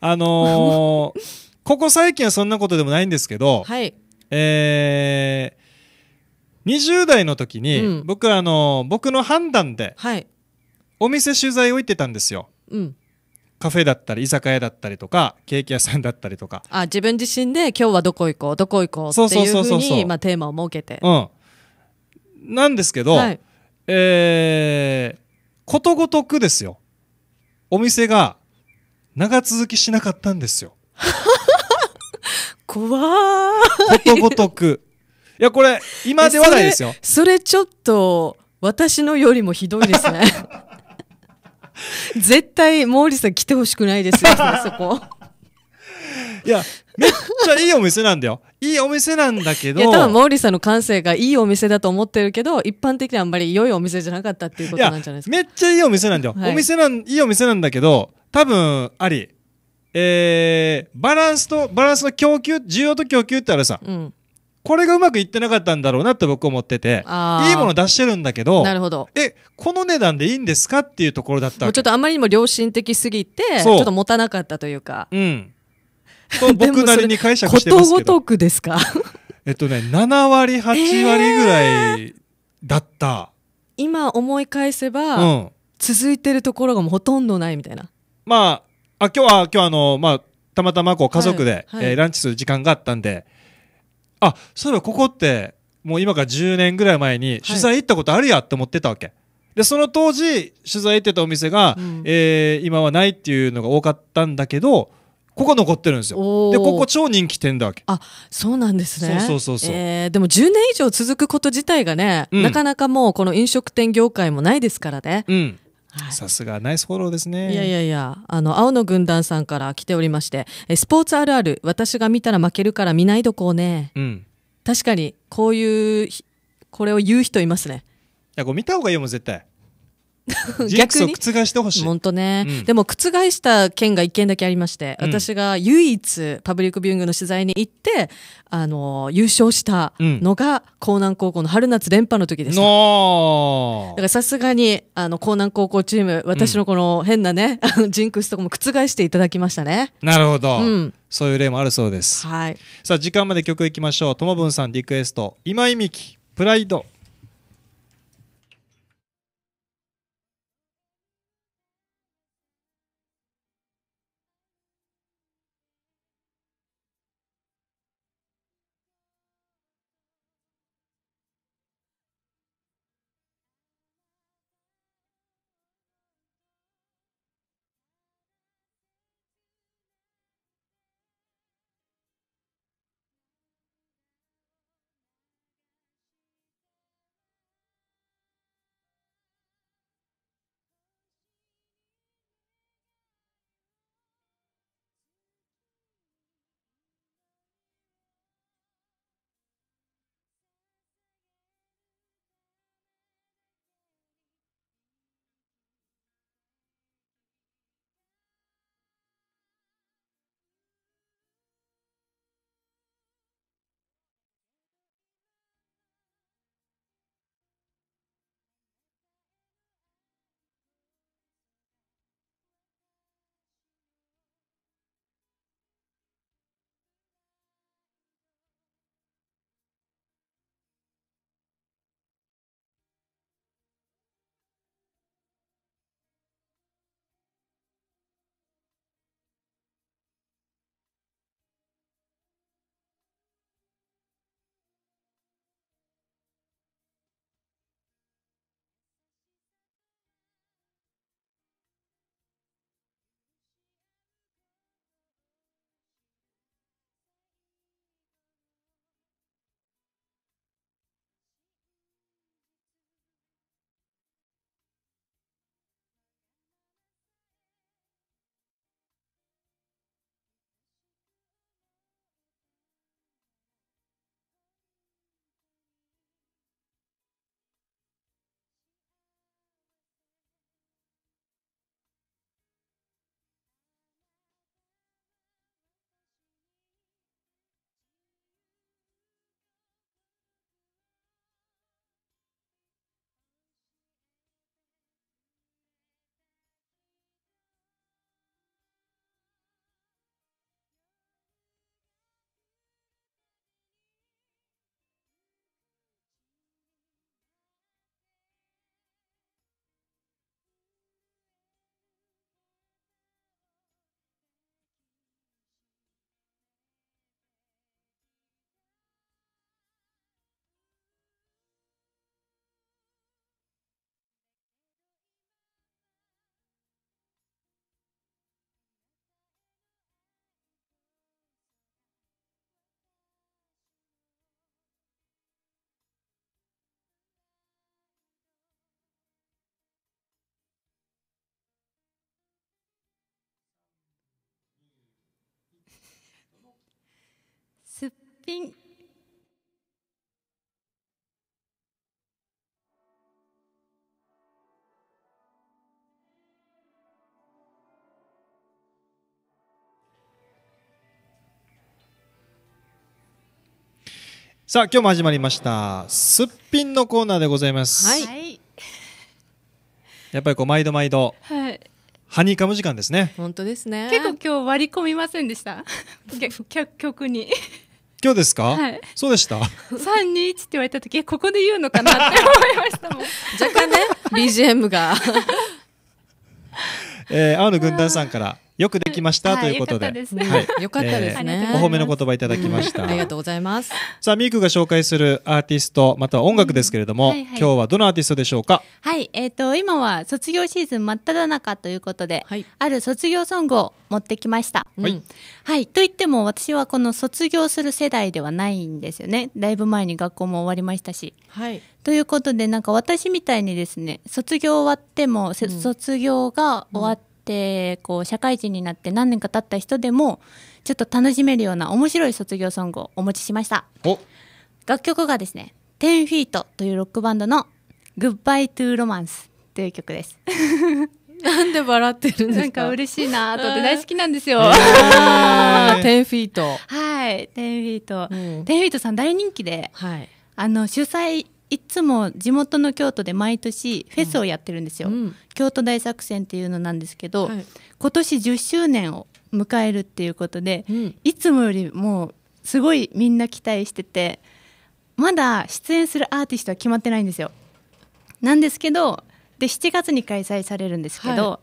あのー、ここ最近はそんなことでもないんですけど、はい、えー、20代の時に、うん僕あの僕の判断ではい。お店取材を行ってたんですようん。カフェだったり居酒屋だったりとかケーキ屋さんだったりとかあ、自分自身で今日はどこ行こう、どこ行こうってそういそううふそううそうそうに、テーマを設けて。うんなんですけど、はい。えーことごとくですよお店が長続きしなかったんですよ 怖ことごとく。いや、これ、今ではないですよ。それちょっと、私のよりもひどいですね。絶対、毛利さん来てほしくないですよ、そこ。いや、めっちゃいいお店なんだよ。いいお店なんだけど。いや、多分、毛利さんの感性がいいお店だと思ってるけど、一般的にはあんまり良いお店じゃなかったっていうことなんじゃないですか。めっちゃいいお店なんだよ。はい、お店なん、いいお店なんだけど、多分、あり。えー、バランスと、バランスの供給、需要と供給ってあるさ、うん、これがうまくいってなかったんだろうなって僕思ってて、いいもの出してるんだけど、なるほど。え、この値段でいいんですかっていうところだったちょっとあまりにも良心的すぎて、ちょっと持たなかったというか。うん。僕なりに解釈してますけど。ことごとくですか えっとね、7割、8割ぐらいだった。えー、今思い返せば、うん、続いてるところがもうほとんどないみたいな。まあ、あ、今日は、今日あの、まあ、たまたまこう家族で、はいはい、えー、ランチする時間があったんで、あ、そういえばここって、もう今から10年ぐらい前に取材行ったことあるやって思ってたわけ。で、その当時、取材行ってたお店が、うん、えー、今はないっていうのが多かったんだけど、ここ残ってるんですよ。で、ここ超人気店だわけ。あ、そうなんですね。そうそうそうそう。えー、でも10年以上続くこと自体がね、うん、なかなかもうこの飲食店業界もないですからね。うん。さすがナイスフォローですねいやいやいやあの青の軍団さんから来ておりましてえスポーツあるある私が見たら負けるから見ないどこうね、うん、確かにこういうこれを言う人いますねいやこれ見た方がいいも絶対 逆に。覆してほしい。本当ね、うん、でも、覆した件が一件だけありまして、うん、私が唯一パブリックビューイングの取材に行って、あの、優勝したのが、江南高校の春夏連覇の時です。だからさすがに、あの、江南高校チーム、私のこの変なね、うん、ジンクスとかも覆していただきましたね。なるほど。うんそういう例もあるそうです。はい。さあ、時間まで曲いきましょう。ともぶんさんリクエスト。今井美樹、プライド。ピンさあ今日も始まりましたすっぴんのコーナーでございますはいやっぱりこう毎度毎度はいハニカム時間ですね本当ですね結構今日割り込みませんでした 曲に今日ですか、はい、そうでした三二一って言われた時ここで言うのかなって思いましたもん 若干ね BGM が えー、青の軍団さんからよくできました、ということで。よかったですね。はい、よかったですね、お褒めの言葉いただきました。ありがとうございます。さあ、ミーくが紹介するアーティスト、または音楽ですけれども、今日はどのアーティストでしょうかはい、えっ、と、今は卒業シーズン真っ只中ということで、ある卒業ソングを持ってきました。はい、うい。と言っても、私はこの卒業する世代ではないんですよね。だいぶ前に学校も終わりましたし。はい。ということで、なんか私みたいにですね、卒業終わっても、卒業が終わって、ってこう社会人になって何年か経った人でもちょっと楽しめるような面白い卒業ソングをお持ちしました楽曲がですね10フィートというロックバンドの「グッバイトゥーロマンスという曲です なんで笑ってるんですかなんか嬉しいなとって大好きなんですよ。えー、10フィート。はい、10フィート。うん、10フィートさん大人気で、はい、あの、主催いつも地元の京都で毎年フェスをやってるんですよ、うん、京都大作戦っていうのなんですけど、はい、今年10周年を迎えるっていうことで、うん、いつもよりもうすごいみんな期待しててまだ出演するアーティストは決まってないんですよなんですけどで7月に開催されるんですけど、は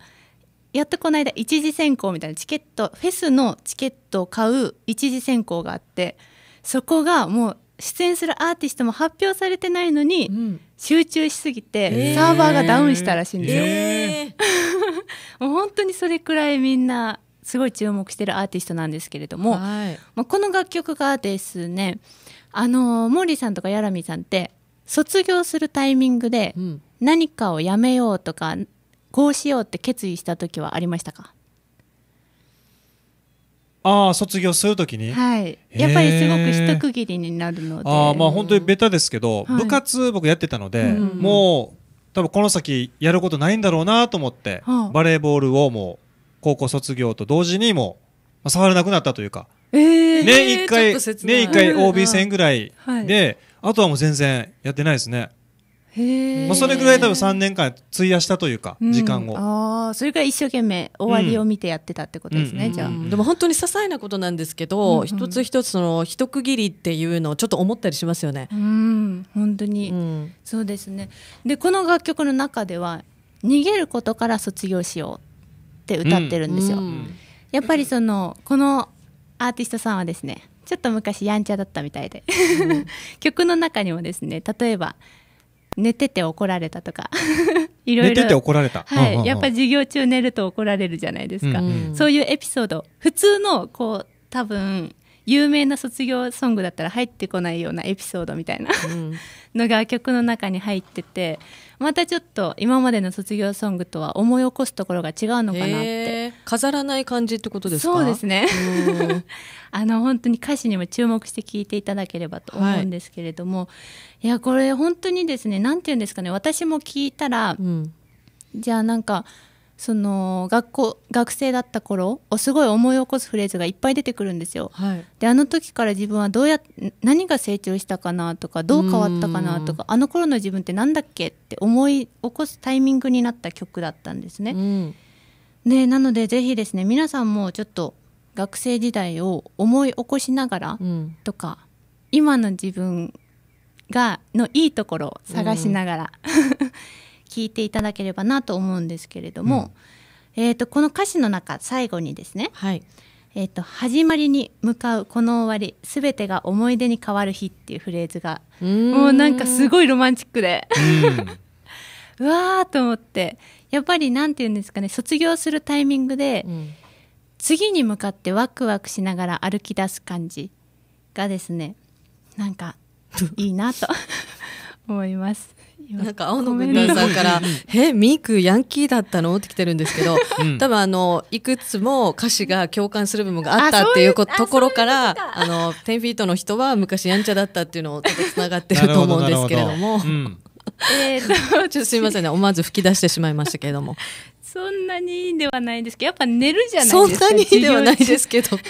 い、やっとこの間一次選考みたいなチケットフェスのチケットを買う一次選考があってそこがもう出演するアーティストも発表されてないのに、うん、集中しすぎてサーバーがダウンしたらしいんですよ。えー、もう本当にそれくらいみんなすごい注目してるアーティストなんですけれども、はい、まあ、この楽曲がですねあのモーリーさんとかヤラミさんって卒業するタイミングで何かをやめようとか、こうしようって決意した時はありましたかああ卒業するときにはいやっぱりすごく一区切りになるのでああまあ本当にベタですけど、部活僕やってたので、もう多分この先やることないんだろうなと思って、バレーボールをもう高校卒業と同時にもう触れなくなったというか、えー、年1回年一回 OB 戦ぐらいで、はい、あとはもう全然やってないですねまあ、それぐらい多分3年間費やしたというか、時間を、ああそれから一生懸命終わりを見てやってたってことですね、うん、じゃあ、でも本当に些細なことなんですけど、うんうん、一つ一つその一区切りっていうのをちょっと思ったりしますよね。うん、本当に、うん、そうですねでこの楽曲の中では「逃げることから卒業しよう」って歌ってるんですよ。やっぱりそのこのアーティストさんはですねちょっと昔やんちゃだったみたいで 曲の中にもですね例えば「寝てて怒られたとか いろいろ寝てて怒られた、はい、うんうん、やっぱ授業中寝ると怒られるじゃないですか、うんうん、そういうエピソード普通のこう多分有名な卒業ソングだったら入ってこないようなエピソードみたいな、うん、のが曲の中に入っててまたちょっと今までの卒業ソングとは思い起こすところが違うのかなって飾らない感じってことですかそうですね あの本当に歌詞にも注目して聴いていただければと思うんですけれども、はい、いやこれ本当にですね何て言うんですかね私も聞いたら、うん、じゃあなんかその学校学生だった頃をすごい思い起こすフレーズがいっぱい出てくるんですよ。はい、であの時から自分はどうや何が成長したかなとかどう変わったかなとかあの頃の自分って何だっけって思い起こすタイミングになった曲だったんですね。うん、でなのでぜひですね皆さんもちょっと学生時代を思い起こしながらとか、うん、今の自分がのいいところを探しながら、うん、聞いていただければなと思うんですけれども、うん、えーと、この歌詞の中最後にですね、はいえーと、始まりに向かうこの終わりすべてが思い出に変わる日っていうフレーズがもうなんかすごいロマンチックで うわーと思ってやっぱりなんて言うんですかね卒業するタイミングで、うん、次に向かってワクワクしながら歩き出す感じがですねなんかいいなと思います。なんか青の軍さんから「えミークヤンキーだったの?」って来てるんですけど、うん、多分あのいくつも歌詞が共感する部分があったっていうところから「あの10フィートの人は昔やんちゃだった」っていうのをちょっとつながってると思うんですけれども。えー、ちょっとすみませんね思わず吹き出してしまいましたけれどもそんなにではないですけどやっぱ寝るじゃないですかそんなにではないですけどって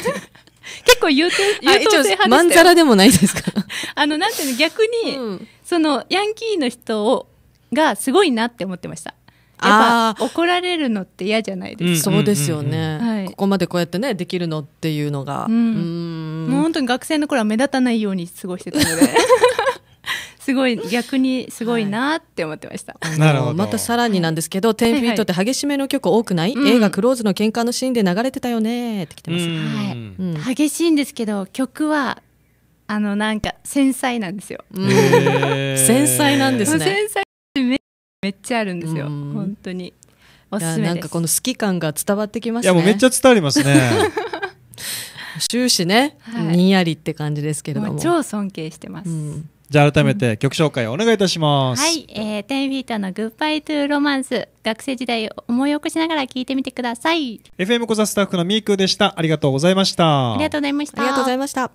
結構優等優等生派まんざらでもないですか あの、なんていうの、逆に、うん、その、ヤンキーの人を、がすごいなって思ってました。やっぱ怒られるのって嫌じゃないですか。そうですよね、はい、ここまでこうやってねできるのっていうのが、うん、うんもう本当に学生の頃は目立たないように過ごしてたので すごい逆にすごいなって思ってました、はい、なるほどまたさらになんですけど「10フィート」って激しめの曲多くない、はいはい、映画「クローズ」の喧嘩のシーンで流れてたよねって来てます、うん、はい、激しいんですけど曲はあのなんか繊細なんですよ、えー、繊細なんですね繊細めめっちゃあるんですよ、ん、本当におすすなんかこの好き感が伝わってきます、ね、いやもうめっちゃ伝わりますね 終始ね、はい、にやりって感じですけども超尊敬してます、うんじゃあ改めて曲紹介お願いいたします。はい、えー、10フィートのグッバイトゥーロマンス、学生時代を思い起こしながら聞いてみてください。FM コザスタッフのミーくでした。ありがとうございました。ありがとうございました。ありがとうございました。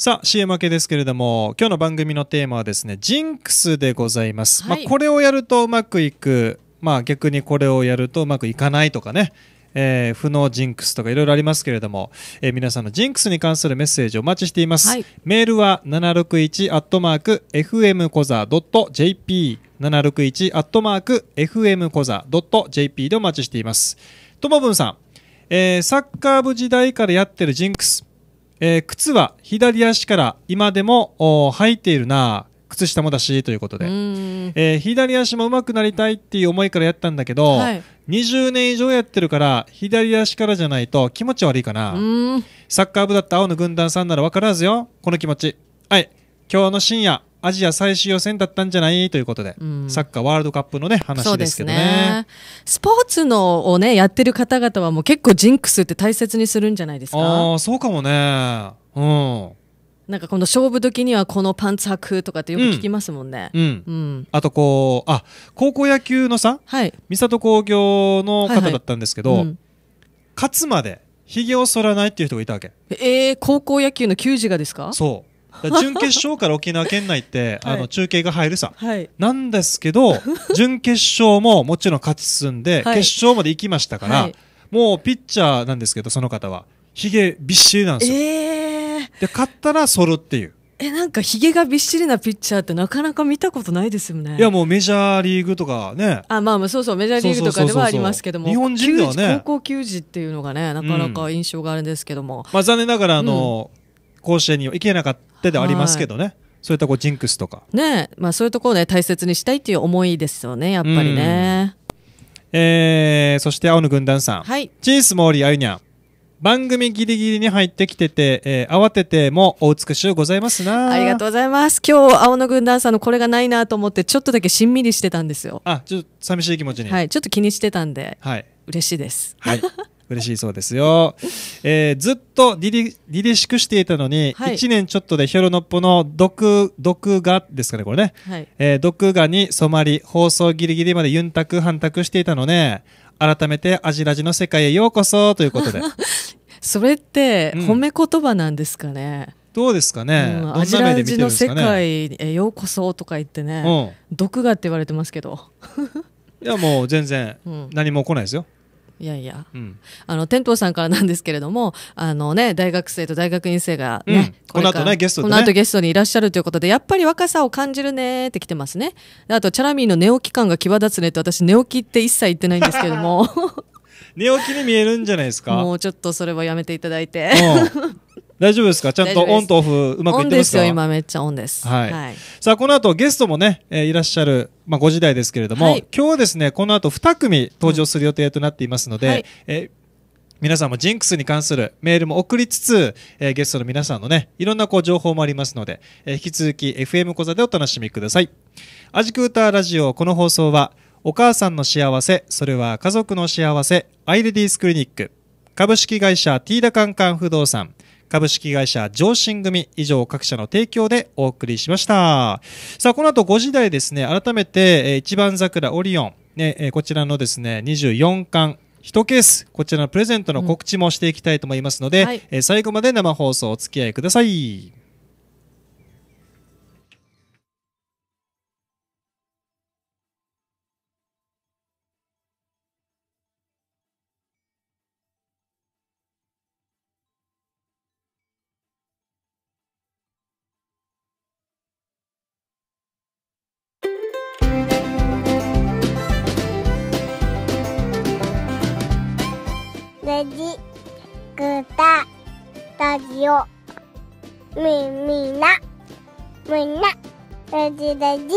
さあ CM 明けですけれども今日の番組のテーマはですねジンクスでございます、はい、まあ、これをやるとうまくいく、まあ、逆にこれをやるとうまくいかないとかね、えー、負のジンクスとかいろいろありますけれども、えー、皆さんのジンクスに関するメッセージをお待ちしています、はい、メールは 761-fmkoza.jp 761-fmkoza.jp でお待ちしていますともぶんさん、えー、サッカー部時代からやってるジンクスえー、靴は左足から今でも履いているな靴下もだしということで、えー、左足も上手くなりたいっていう思いからやったんだけど、はい、20年以上やってるから左足からじゃないと気持ち悪いかなサッカー部だった青の軍団さんなら分からずよこの気持ちはい今日の深夜アジア最終予選だったんじゃないということで、うん、サッカーワールドカップのね話ですけどね、ね、スポーツのをねやってる方々はもう結構ジンクスって大切にするんじゃないですかああそうかもねうんなんかこの勝負時にはこのパンツ履くとかってよく聞きますもんね。うん。うんうん、あとこう、あ、高校野球のさ、はい、三郷工業の方だったんですけど、はいはいうん、勝つまでひげを剃らないっていう人がいたわけ。えー、高校野球の球児がですかそう準決勝から沖縄県内って、あの中継が入るさ、はい、なんですけど 準決勝ももちろん勝ち進んで、決勝まで行きましたから、もうピッチャーなんですけどその方はひげびっしりなんですよ、えー、で勝ったらそるっていうえなんかひげがびっしりなピッチャーってなかなか見たことないですよねいやもうメジャーリーグとかねあまあまあそうそうメジャーリーグとかではありますけども日本人ではね高校球児っていうのがねなかなか印象があるんですけども、うん、まあ残念ながらあの、うん甲子園には行けなかったではありますけどね、はい、そういったこうジンクスとかねまあ、そういうところを、ね、大切にしたいっていう思いですよねやっぱりね、えー、そして青の軍団さん、はい、チースモーリーあゆにゃん番組ギリギリに入ってきてて、えー、慌ててもお美しゅうございますなありがとうございます今日青野軍団さんのこれがないなと思ってちょっとだけしんみりしてたんですよあちょっと寂しい気持ちにはいちょっと気にしてたんで、はい、嬉しいですはい嬉しいそうですよ、えー、ずっとりりりりしくしていたのに、はい、1年ちょっとでヒョロのっぽの毒毒画ですかねこれね、はい、えー、毒画に染まり放送ギリギリまでユンタク反択していたのね改めてアジラジの世界へようこそということで それって褒め言葉なんですかね、うんどうですかね、うん、アジラジの世界へようこそとか言ってね、うん、毒がって言われてますけどいやもう全然何も来ないですよ、うんいやいや、うん、あの店頭さんからなんですけれどもあの、ね、大学生と大学院生がね、うん、この後ねゲストで、ね、この後ゲストにいらっしゃるということでやっぱり若さを感じるねって来てますねあとチャラミーの寝起き感が際立つねって私寝起きって一切言ってないんですけども 寝起きに見えるんじゃないですか もうちょっとそれはやめていただいて大丈夫ですかちゃんとオンとオフうまくいってますか今めっちゃオンです、はい、はい、さあこの後ゲストもね、えー、いらっしゃる、まあ、5時台ですけれども、はい、今日はですねこの後2組登場する予定となっていますので、うんはい、えー皆さんもジンクスに関するメールも送りつつ、えー、ゲストの皆さんのね、いろんなこう情報もありますので、えー、引き続き FM 講座でお楽しみください。アジクーターラジオ、この放送は、お母さんの幸せ、それは家族の幸せ、アイレディースクリニック、株式会社ティーダカンカン不動産、株式会社上進組以上各社の提供でお送りしました。さあ、この後5時台ですね、改めて、え一番桜オリオン、ね、こちらのですね、24巻、1ケース、こちらのプレゼントの告知もしていきたいと思いますので、うんはい、最後まで生放送お付き合いください。オみみなみんなラジラジ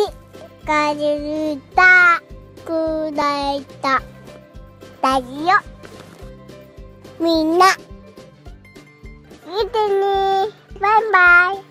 ガリルタくらいたラジオみんな見てねバイバイ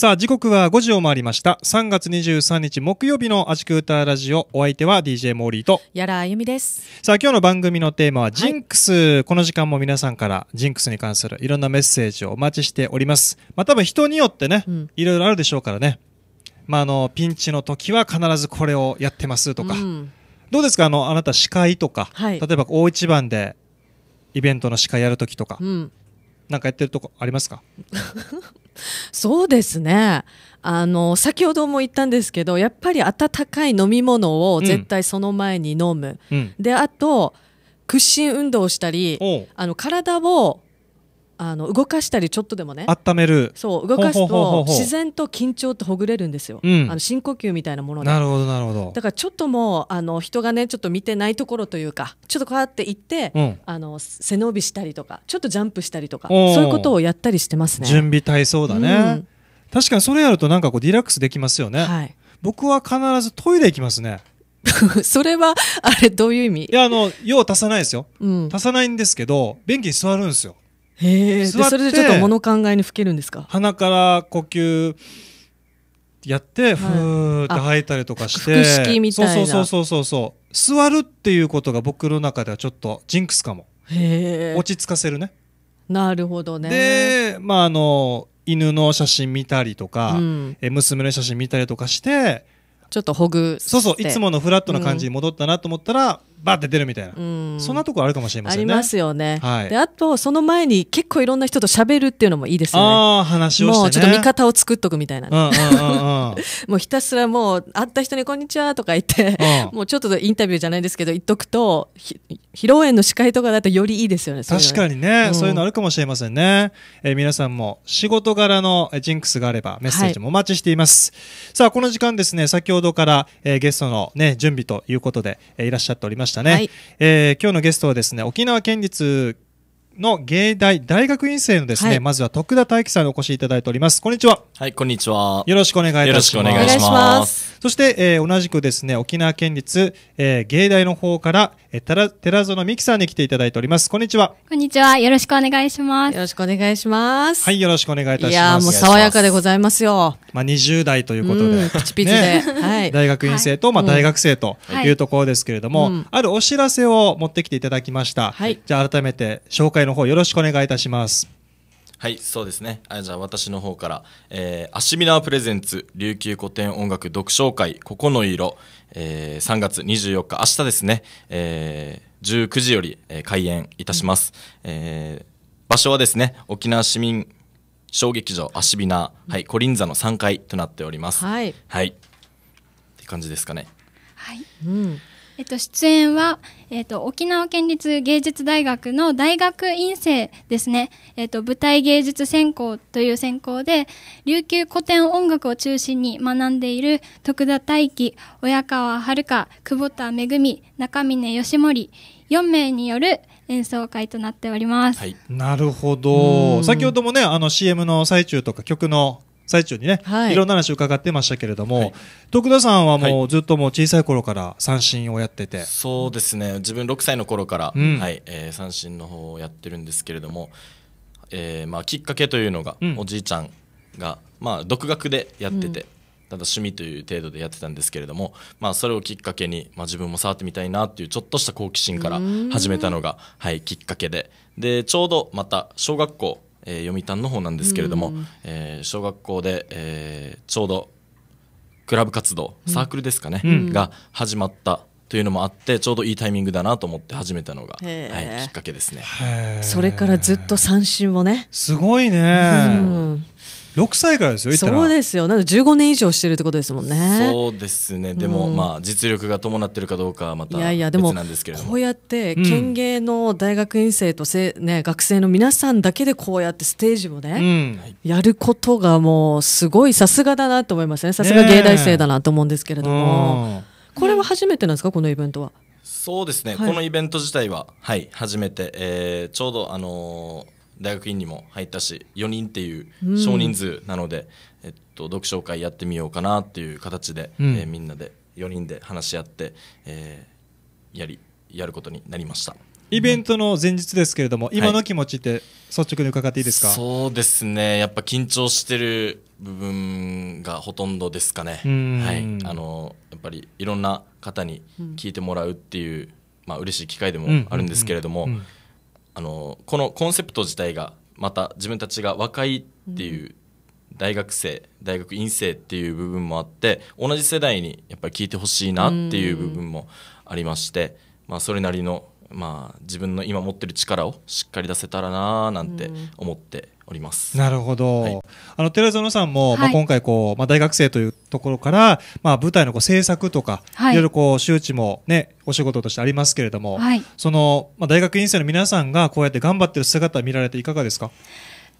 さあ、時刻は5時を回りました。3月23日木曜日のアジクーターラジオ。お相手は DJ モーリーと。やらあゆみです。さあ、今日の番組のテーマはジンクス。はい、この時間も皆さんからジンクスに関するいろんなメッセージをお待ちしております。まあ、多分人によってね、いろいろあるでしょうからね。まあ、あの、ピンチの時は必ずこれをやってますとか。うん、どうですかあの、あなた司会とか、はい、例えば大一番でイベントの司会やる時とか、うん、なんかやってるとこありますか そうですね。あの先ほども言ったんですけどやっぱり温かい飲み物を絶対その前に飲む、うん、であと屈伸運動をしたりあの体をあの動かしたりちょっとでもね温めるそう動かすと自然と緊張ってほぐれるんですよ、うん、あの深呼吸みたいなものでなるほどなるほどだからちょっともうあの人がねちょっと見てないところというかちょっとこうやって行って、うん、あの背伸びしたりとかちょっとジャンプしたりとかそういうことをやったりしてますね準備体操だね、うん、確かにそれやるとなんかこうリラックスできますよね、はい、僕は必ずトイレ行きますね それはあれどういう意味いやあの用足さないですよ、足さないんですけど便器に座るんですよへえそれでちょっと物考えにふけるんですか鼻から呼吸やって、ふーって吐いたりとかしてそうそうそうそうそう座るっていうことが僕の中ではちょっとジンクスかもへえ落ち着かせるねなるほどねでまああの犬の写真見たりとか、うん、え娘の写真見たりとかしてちょっとほぐそうそういつものフラットな感じに戻ったなと思ったら、うんバーって出るみたいな、そんなとこあるかもしれませんね。ありますよね。はい、であと、その前に結構いろんな人と喋るっていうのもいいですよね。ああ、話をして、ね、もうちょっと味方を作っとくみたいな、ね。もうひたすらもう、会った人にこんにちはとか言って、もうちょっとインタビューじゃないですけど、言っとくと、披露宴の司会とかだとよりいいですよね。確かにね、うん、そういうのあるかもしれませんね。えー、皆さんも仕事柄のジンクスがあればメッセージもお待ちしています。はい、さあ、この時間ですね、先ほどから、えー、ゲストのね、準備ということで、えー、いらっしゃっておりました。したね、はい、えー、今日のゲストはですね沖縄県立の芸大大学院生のですね、はい、まずは徳田大樹さんにお越しいただいております。こんにちは。はい、こんにちは。よろしくお願いいたします。よろしくお願いします。そして、えー、同じくですね、沖縄県立、えー、芸大の方から、えたら寺園美希さんに来ていただいております。こんにちは。こんにちは。よろしくお願いします。よろしくお願いします。はい、よろしくお願いいたします。いやもう爽やかでございますよ。まあ、20代ということで、うんピチピチでねはい大学院生と、まあ、大学生というところですけれども、うんあるお知らせを持ってきていただきました、はいじゃあ改めて紹介の方よろしくお願いいたしますはい、そうですね。あじゃあ私の方から、えーアシミラープレゼンツ琉球古典音楽読書会ここの色、えー、3月24日、明日ですね、えー、19時より、えー、開演いたします。うん、えー、場所はですね、沖縄市民小劇場アシビナ、はい、コリンザの3階となっております。はい。はい。って感じですかね。はい。うん。えっと、出演は、えっ、ー、と、沖縄県立芸術大学の大学院生ですね。えっ、ー、と、舞台芸術専攻という専攻で、琉球古典音楽を中心に学んでいる徳田大輝、親川遥、久保田恵、中峰義盛、4名による演奏会となっております。はい、なるほど。先ほどもね、あの CM の最中とか曲の最中にね、はい、いろんな話伺ってましたけれども、はい、徳田さんはもうずっともう小さい頃から三振をやってて、そうですね自分6歳の頃から、うん、はいえー、三振の方をやってるんですけれども、えーまあ、きっかけというのが、うん、おじいちゃんが、まあ、独学でやってて。うんただ趣味という程度でやってたんですけれども、まあ、それをきっかけに、まあ、自分も触ってみたいなっていうちょっとした好奇心から始めたのが、はい、きっかけででちょうどまた小学校えー、読谷の方なんですけれども、うん、えー、小学校で、えー、ちょうどクラブ活動サークルですかね、うん、が始まったというのもあってちょうどいいタイミングだなと思って始めたのが、はい、きっかけですねそれからずっと三振をねすごいね、うん、6歳からですよそうですよなんで15年以上してるってことですもんねそうですねでも、うん、まあ実力が伴ってるかどうかはまた別なんですけれどもこうやって県芸の大学院生とせ、ね、学生の皆さんだけでこうやってステージをね、うん、やることがもうすごいさすがだなと思いますねさすが芸大生だなと思うんですけれども、これは初めてなんですかこのイベントはそうですね、はい、このイベント自体は、はい、初めて、えー、ちょうど、あのー大学院にも入ったし4人っていう少人数なので、うん、えっと、読書会やってみようかなっていう形で、うん、えー、みんなで4人で話し合って、えー、やりやることになりましたイベントの前日ですけれども、うん、今の気持ちって率直に伺っていいですか、はい、そうですねやっぱ緊張してる部分がほとんどですかね、はい、あのやっぱりいろんな方に聞いてもらうっていう、まあ嬉しい機会でもあるんですけれども、うんうんうんうんあのこのコンセプト自体がまた自分たちが若いっていう、大学生大学院生っていう部分もあって同じ世代にやっぱり聞いてほしいなっていう部分もありまして、まあ、それなりの、まあ、自分の今持ってる力をしっかり出せたらななんて思っております。なるほど。はい、あの寺園さんも、はい、まあ今回こうまあ大学生というところからまあ舞台のこう制作とか、はい、いろいろこう周知もねお仕事としてありますけれども、はい、そのまあ大学院生の皆さんがこうやって頑張ってる姿見られていかがですか。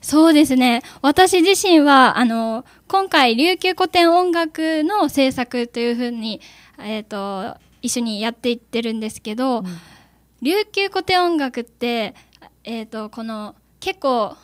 そうですね。私自身は、あの、今回、琉球古典音楽の制作というふうに、えっ、ー、と、一緒にやっていってるんですけど、うん、琉球古典音楽って、えっ、ー、と、この、結構、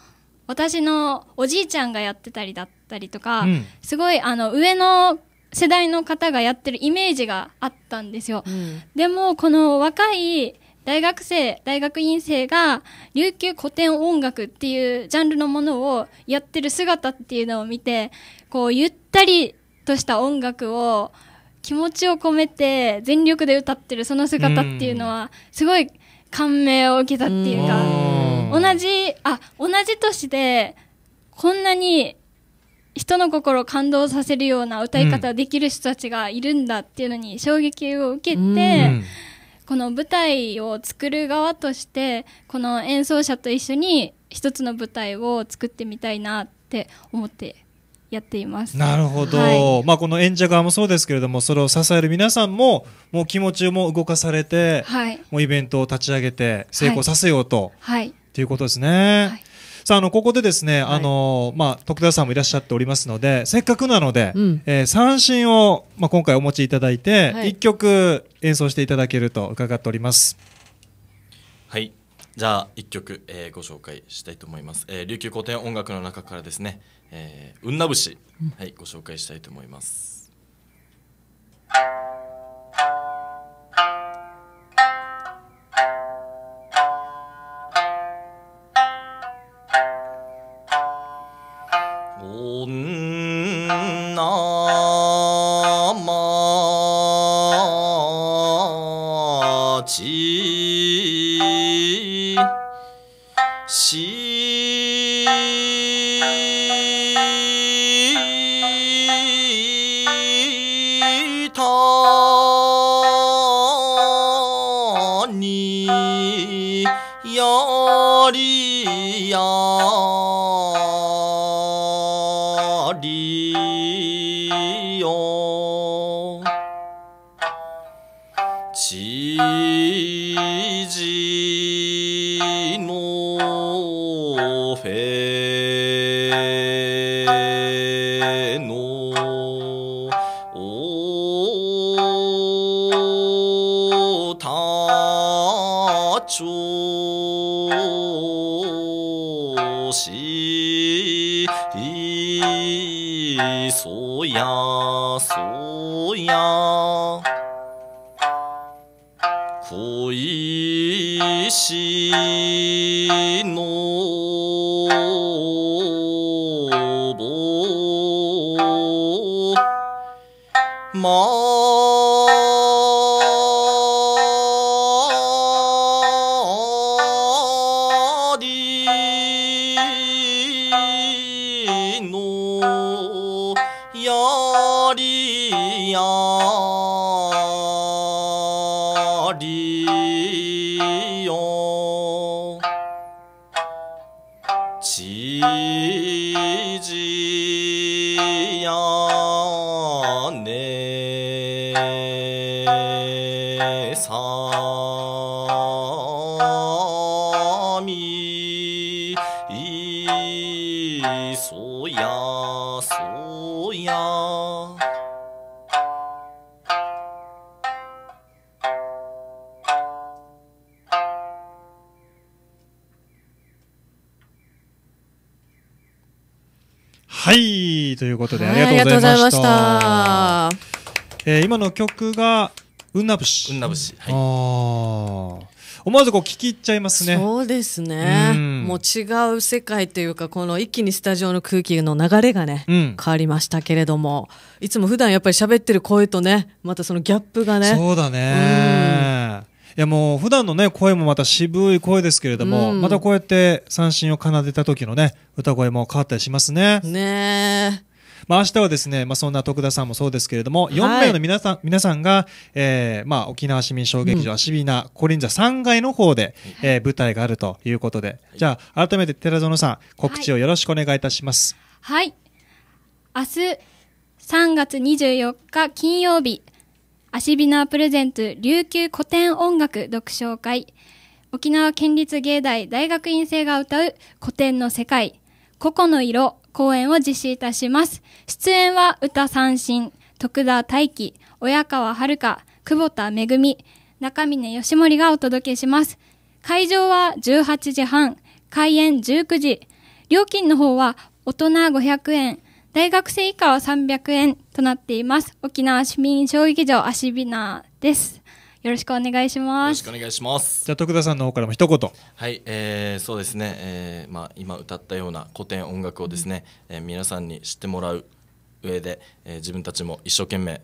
私のおじいちゃんがやってたりだったりとか、うん、すごいあの上の世代の方がやってるイメージがあったんですよ。うん、でもこの若い大学生、大学院生が琉球古典音楽っていうジャンルのものをやってる姿っていうのを見て、こうゆったりとした音楽を気持ちを込めて全力で歌ってるその姿っていうのはすごい感銘を受けたっていうか。う同じあ同じ年でこんなに人の心を感動させるような歌い方できる人たちがいるんだっていうのに衝撃を受けて、うん、この舞台を作る側としてこの演奏者と一緒に一つの舞台を作ってみたいなって思ってやっています、なるほど、はい、まあ、この演者側もそうですけれどもそれを支える皆さんももう気持ちも動かされて、はい、もうイベントを立ち上げて成功させようと。はい、はいていうことですね。はいさあ、あの、ここでですね、はい、あの、まあ、徳田さんもいらっしゃっておりますので、せっかくなので、うん、えー、三振を、まあ、今回お持ちいただいて、はい、1曲演奏していただけると伺っております。はい。じゃあ、1曲、えー、ご紹介したいと思います。えー、琉球古典音楽の中からですね、えー、うんな節、はい、ご紹介したいと思います。うん Eh, nå ざいました。えー、今の曲が、うんなぶし。うんなぶし。はい、思わずこう聞き入っちゃいますね。そうですね。もう違う世界というか、この一気にスタジオの空気の流れがね、うん、変わりましたけれども、いつも普段やっぱり喋ってる声とね、またそのギャップがね。そうだね。いやもう普段のね声もまた渋い声ですけれども、うん、またこうやって三振を奏でた時のね歌声も変わったりしますね。ねまあ、明日はですね、まあ、そんな徳田さんもそうですけれども、4名の皆さん、はい、皆さんが、えー、まあ、沖縄市民小劇場、アシビナ、コリンザ3階の方で、えー、舞台があるということで、じゃあ、改めて寺園さん、告知をよろしくお願いいたします。はい。明日、3月24日金曜日、芦名プレゼント、琉球古典音楽読書会、沖縄県立芸大大学院生が歌う古典の世界、個々の色公演を実施いたします。出演は歌三振、徳田大輝、親川遥、久保田恵、中峰義盛がお届けします。会場は18時半、開演19時。料金の方は大人500円、大学生以下は300円となっています。沖縄市民小劇場アシビナーです。よろしくお願いします。よろしくお願いします。じゃあ徳田さんの方からも一言。はい、えー、そうですね。えー、まあ今歌ったような古典音楽をですね、うん、えー、皆さんに知ってもらう上で、えー、自分たちも一生懸命、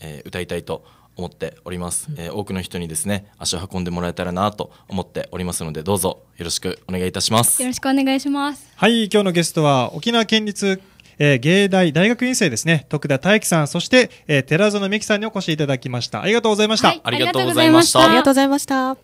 えー、歌いたいと思っております、うん、えー、多くの人にですね足を運んでもらえたらなと思っておりますのでどうぞよろしくお願いいたしますよろしくお願いしますはい今日のゲストは沖縄県立えー、芸大大学院生ですね、徳田大樹さん、そして、えー、寺園美希さんにお越しいただきました。ありがとうございました。はい、ありがとうございました。ありがとうございました。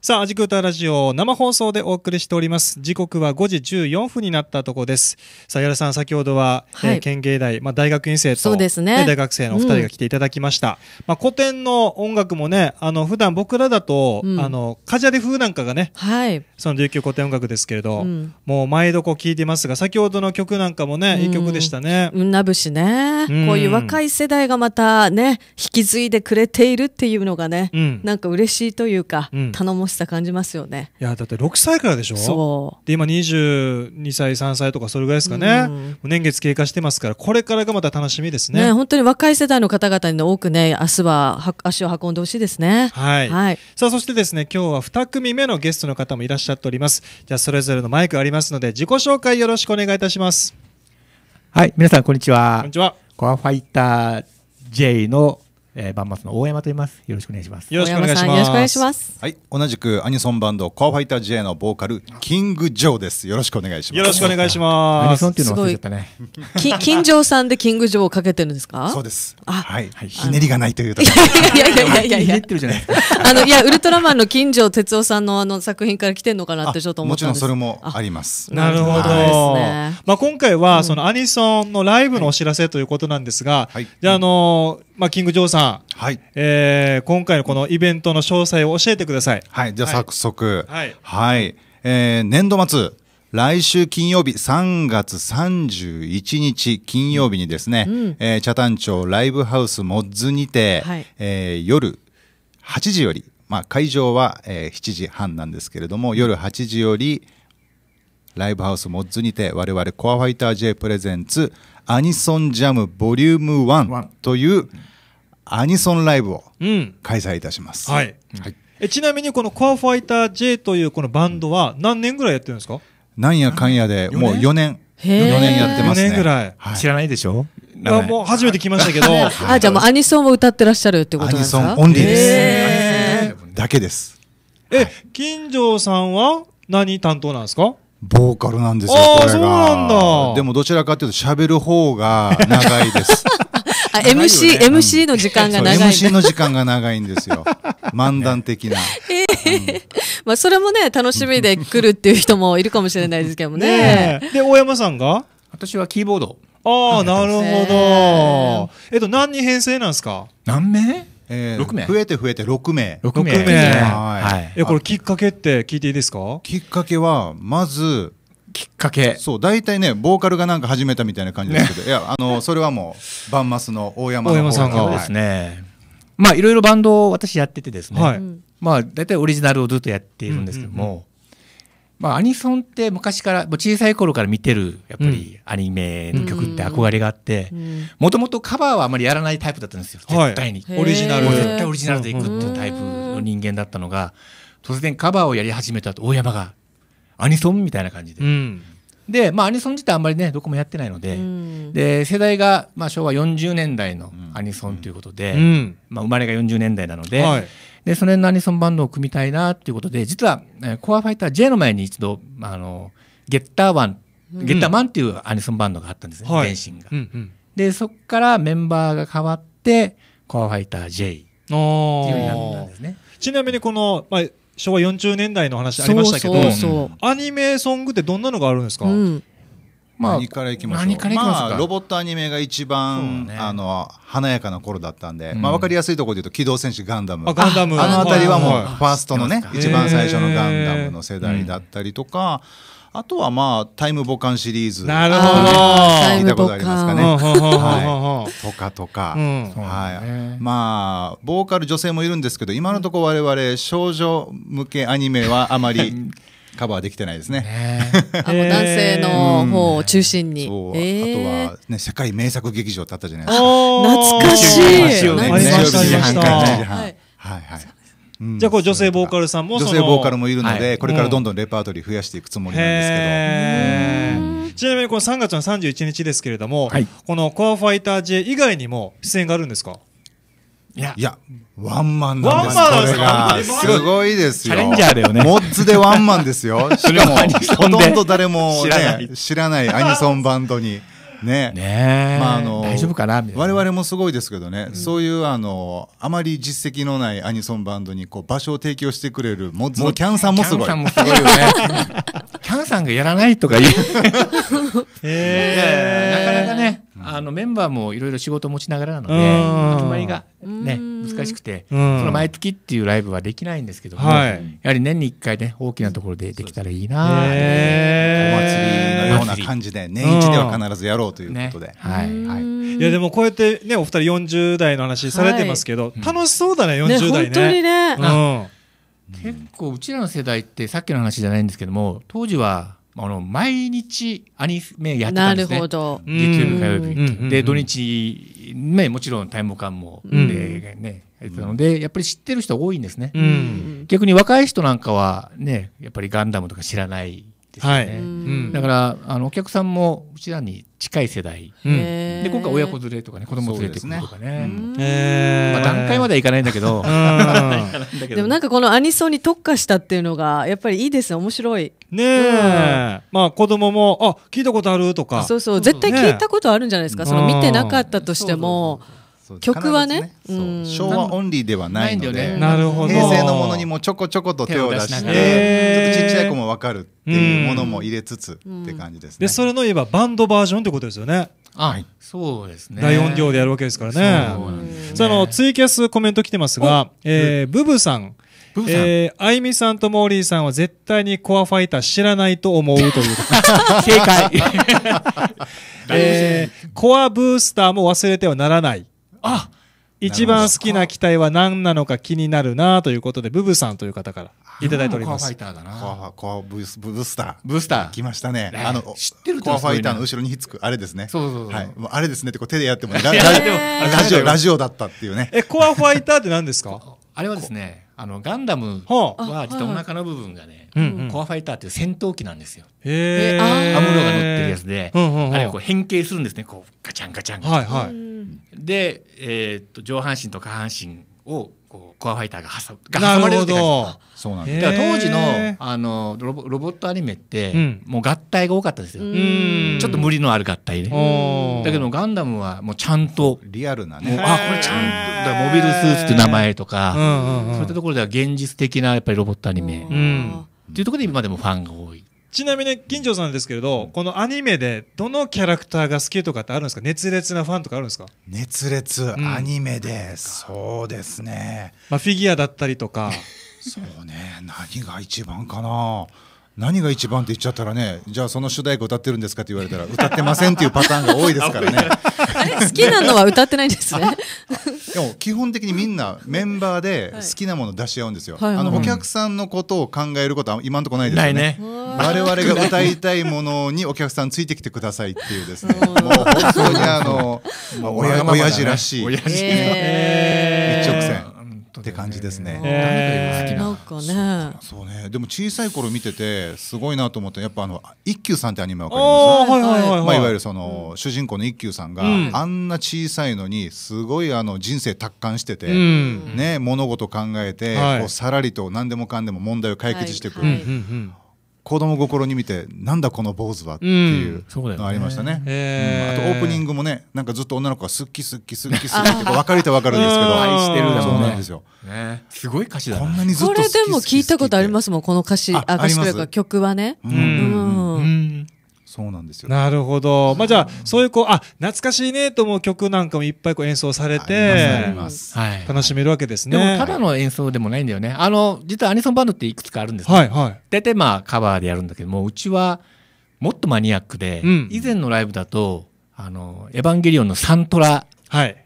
さあ、アジクータラジオ生放送でお送りしております。時刻は5時14分になったとこです。さあ、矢田さん、先ほどは、はい、えー、県芸大、まあ、大学院生と、ね、大学生のお二人が来ていただきました。うん、まあ、古典の音楽もね、あの、普段僕らだと、うん、あの、カジャリ風なんかがね、はい、その琉球古典音楽ですけれど、うん、もう毎度こう聴いてますが、先ほどの曲なんかもね、いい曲でしたね。うん、なぶしね、こういう若い世代がまたね、引き継いでくれているっていうのがね、うん、なんか嬉しいというか、うん、頼もしいしさ感じますよねいやだって6歳からでしょそうで今22歳3歳とかそれぐらいですかね、うん、年月経過してますからこれからがまた楽しみですねね本当に若い世代の方々に多くね明日は足を運んでほしいですねはい、はい、さあそしてですね今日は2組目のゲストの方もいらっしゃっておりますじゃあそれぞれのマイクありますので自己紹介よろしくお願いいたしますはい皆さんこんにちはこんにちはコアファイター J のえー、万松の大山と言います。よろしくお願いします。よろしくお願いします。よろしくお願いします。はい、同じくアニソンバンドコアファイター J のボーカルキングジョーです。よろしくお願いします。よろしくお願いします。アニソンっていうの忘れちゃっね。き金城 さんでキングジョーをかけてるんですか？そうです。あ、はい、はい、ひねりがないという。いやいやいやいやいや。ひねってるじゃないあのいやウルトラマンの金城哲夫さんのあの作品から来てんのかなってちょっと思ったんです。もちろんそれもあります。なるほど。ね、まあ今回はそのアニソンのライブのお知らせということなんですが、じゃあのまあキングジョーさんん、はいえー、今回のこのイベントの詳細を教えてください。はい、じゃあ早速、はい、はい、えー、年度末、来週金曜日3月31日金曜日にですね、うん、えー、茶谷町ライブハウスモッズにて、はい、えー、夜8時より、まあ、会場は、えー、7時半なんですけれども夜8時よりライブハウスモッズにて我々コアファイター J プレゼンツアニソンジャムボリューム1という、アニソンライブを開催いたします、うん、はい、はい、えちなみにこのコアファイター J というこのバンドは何年ぐらいやってるんですかなんやかんやでもう4年4年やってますね4年ぐらい、はい、知らないでしょあもう初めて来ましたけどあじゃあもうアニソンを歌ってらっしゃるってことですかアニソンオンリーですだけですえ、はい、金城さんは何担当なんですかボーカルなんですよ、これが。そうなんだ。でもどちらかというと喋る方が長いです。あ、ね、MC、MC の時間が長い、MC の時間が長いんですよ。漫談的な。えー、うん、まあ、それもね、楽しみで来るっていう人もいるかもしれないですけどもね。ねで、大山さんが私はキーボード。ああ、なるほど。えっと、何人編成なんですか何名えー、6名増えて増えて6名。6名。6名はい。え、これきっかけって聞いていいですかきっかけは、まず、きっかけそう大体ねボーカルがなんか始めたみたいな感じですけど、ね、いやあの それはもうバンマスの大山の大山さんがですね、はい、まあいろいろバンドを私やっててですね、はい、まあ大体オリジナルをずっとやっているんですけども、うんうんうん、まあ、アニソンって昔から小さい頃から見てるやっぱりアニメの曲って憧れがあってもともとカバーはあまりやらないタイプだったんですよ、絶対にオリジナル絶対オリジナルでいくっていうタイプの人間だったのが突然カバーをやり始めたと大山がアニソンみたいな感じで。うんで、まあ、アニソン自体あんまりねどこもやってないのでうん、で世代が、まあ、昭和40年代のアニソンということで、うん、まあ、生まれが40年代なのではい、でその辺のアニソンバンドを組みたいなということで実は、えー、コアファイター J の前に一度、まあ、あのゲッターワン、うん、ゲッターマンっていうアニソンバンドがあったんですね、は身が。うんうん、でそこからメンバーが変わってコアファイター J っていうようになったんですね。ちなみにこの、まあ昭和40年代の話ありましたけどアニメソングってどんなのがあるんですか、まあ、何からいきましょうまあ、ロボットアニメが一番、ね、あの華やかな頃だったんで、うん、まあ、分かりやすいところで言うと「機動戦士ガンダム」あガンダムあの辺りはもうファーストのね一番最初のガンダムの世代だったりとか。あとはまあタイムボカンシリーズなるほど聞いたことありますかね。はい、とかとか、はい、まあボーカル女性もいるんですけど今のところ我々少女向けアニメはあまり カバーできてないですね。あの男性の方を中心に。あとはね世界名作劇場だったじゃないですか。懐かしい。懐かしい。はいはいはい。じゃあこう女性ボーカルさんも女性ボーカルもいるので、これからどんどんレパートリー増やしていくつもりなんですけど、ちなみにこの3月の31日ですけれども、このコアファイター J 以外にも出演があるんですかいやいやワンマンなんですこれがすごいですよチャレンジャーだよねモッツでワンマンですよ しかもほとんど誰も、ね、知らないアニソンバンドにねねまああの大丈夫かなみたいな我々もすごいですけどね、うん、そういうあのあまり実績のないアニソンバンドにこう場所を提供してくれるモッズのキャンさんもすごい。キャンさんもすごいよね キャンさんがやらないとか言う えなかなかね、あのメンバーもいろいろ仕事を持ちながらなので、決まりがね、難しくて、その毎月っていうライブはできないんですけども、はい、やはり年に1回ね大きなところでできたらいいな、ね、お祭りのような感じで年一では必ずやろうということで、ね、はい、はい、いやでもこうやってねお二人40代の話されてますけど、はい、楽しそうだね40代ね、ね、本当にね、うん、結構うちらの世代ってさっきの話じゃないんですけども当時はあの毎日アニメやってたんですね。なるほど。月曜日火曜日、で、土日ね、もちろんタイム感も、うん、えー、ねやってので、やっぱり知ってる人多いんですね、うん、逆に若い人なんかはねやっぱりガンダムとか知らないですね、はいうん、だからあのお客さんもうちらに近い世代、うん、で今回親子連れとかね子供連れてくるとかね、ね、まあ、段階まではいかないんだけど でもなんかこのアニソンに特化したっていうのがやっぱりいいですね面白いねえ、まあ子供もあ聞いたことあるとかそうそう絶対聞いたことあるんじゃないですか、ね、その見てなかったとしてもそうそうそう曲はね、ね、昭和オンリーではないので、なるほど平成のものにもちょこちょこと手を出してちょっとちっちゃい子も分かるっていうものも入れつつって感じですね、うん、でそれのいえばバンドバージョンってことですよねはい、そうですね大音量でやるわけですからねそのツイキャスコメント来てますが、えー、ブブさんえー、あいみさんとモーリーさんは絶対にコアファイター知らないと思うという正解、えー、コアブースターも忘れてはならないあ一番好きな機体は何なのか気になるなということでブブさんという方からいただいております。コアファイターだな。コアブスブスター。ブースター。来ましたね。あの知ってるコアファイターの後ろにひっつくあれですね。そうそうそう。はい。あれですねってこう手でやっても ラジオラジオだったっていうね。えコアファイターって何ですか？あれはですね。あのガンダムは実はお腹の部分がね、コアファイターっていう戦闘機なんですよ。へえ。アムロが乗ってるやつで、あれこう変形するんですね。こうガチャンガチャン。はいはい。で、えっと上半身と下半身をこうコアファイターが挟まれるって感じなんですだから当時のあのロボロボットアニメって、うん、もう合体が多かったですよちょっと無理のある合体ねだけどガンダムはもうちゃんとリアルなねあこれちゃんとモビルスーツって名前とか、うんうんうん、そういったところでは現実的なやっぱりロボットアニメ、うっていうところで今でもファンが多ちなみに金城さんですけれど、このアニメでどのキャラクターが好きとかってあるんですか熱烈なファンとかあるんですか熱烈、アニメでそうですね、まあ、フィギュアだったりとか そうね何が一番かな何が一番って言っちゃったらねじゃあその主題歌歌ってるんですかって言われたら歌ってませんっていうパターンが多いですからね 好きなのは歌ってないんですねでも基本的にみんなメンバーで好きなもの出し合うんですよ、はい、あのお客さんのことを考えることは今のところないですよね、ね、我々が歌いたいものにお客さんついてきてくださいっていうですねもう本当にあの親父らしい、一直線って感じですね。なんかねそうねでも小さい頃見ててすごいなと思ってやっぱあの一休さんってアニメわかります、はいはいまあ、いわゆるその、主人公の一休さんが、あんな小さいのにすごいあの人生達観してて、ね、物事考えて、こうさらりと何でもかんでも問題を解決していく。子供心に見てなんだこの坊主はっていうのがありましたね,、あとオープニングもねなんかずっと女の子がすっきすっきすっきすっきって分かると分かるんですけど愛してるだもんねすごい歌詞だんなにこれでも聞いたことありますもんこの歌詞あ歌詞というか曲はねうんそうなんですよ、ね、なるほど、まあ、じゃあそういうこうあ懐かしいねと思う曲なんかもいっぱいこう演奏されて楽しめるわけですね、ただの演奏でもないんだよねあの実はアニソンバンドっていくつかあるんですけど、はいはい、大体まあカバーでやるんだけどもうちはもっとマニアックで、うん、以前のライブだと「あのエヴァンゲリオン」のサントラ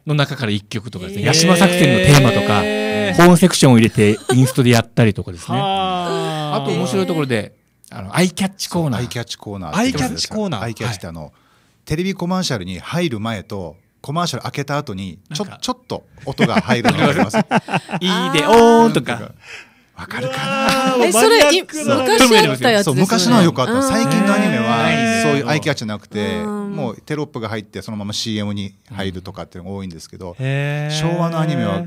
の中から1曲とかですね、八島作戦のテーマとか、えホーンセクションを入れてインストでやったりとかですねあと面白いところであのアイキャッチコーナーアイキャッチコーナーアイキャッチコーナーアイキャッチってあの、はい、テレビコマーシャルに入る前とコマーシャル開けた後にちょちょっと音が入るのがあります。いいでおーんとかわかるかな。それ、昔あったやつ、昔のはよくあった。最近のアニメは、そういうアイキャッチじゃなくて、もうテロップが入って、そのまま CM に入るとかっていうのが多いんですけど、昭和のアニメは、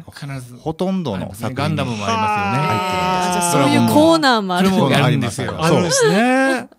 ほとんどの作品ガンダムもありますよね。入ってるんです。そういうコーナーもあるんですよ。あるんですね。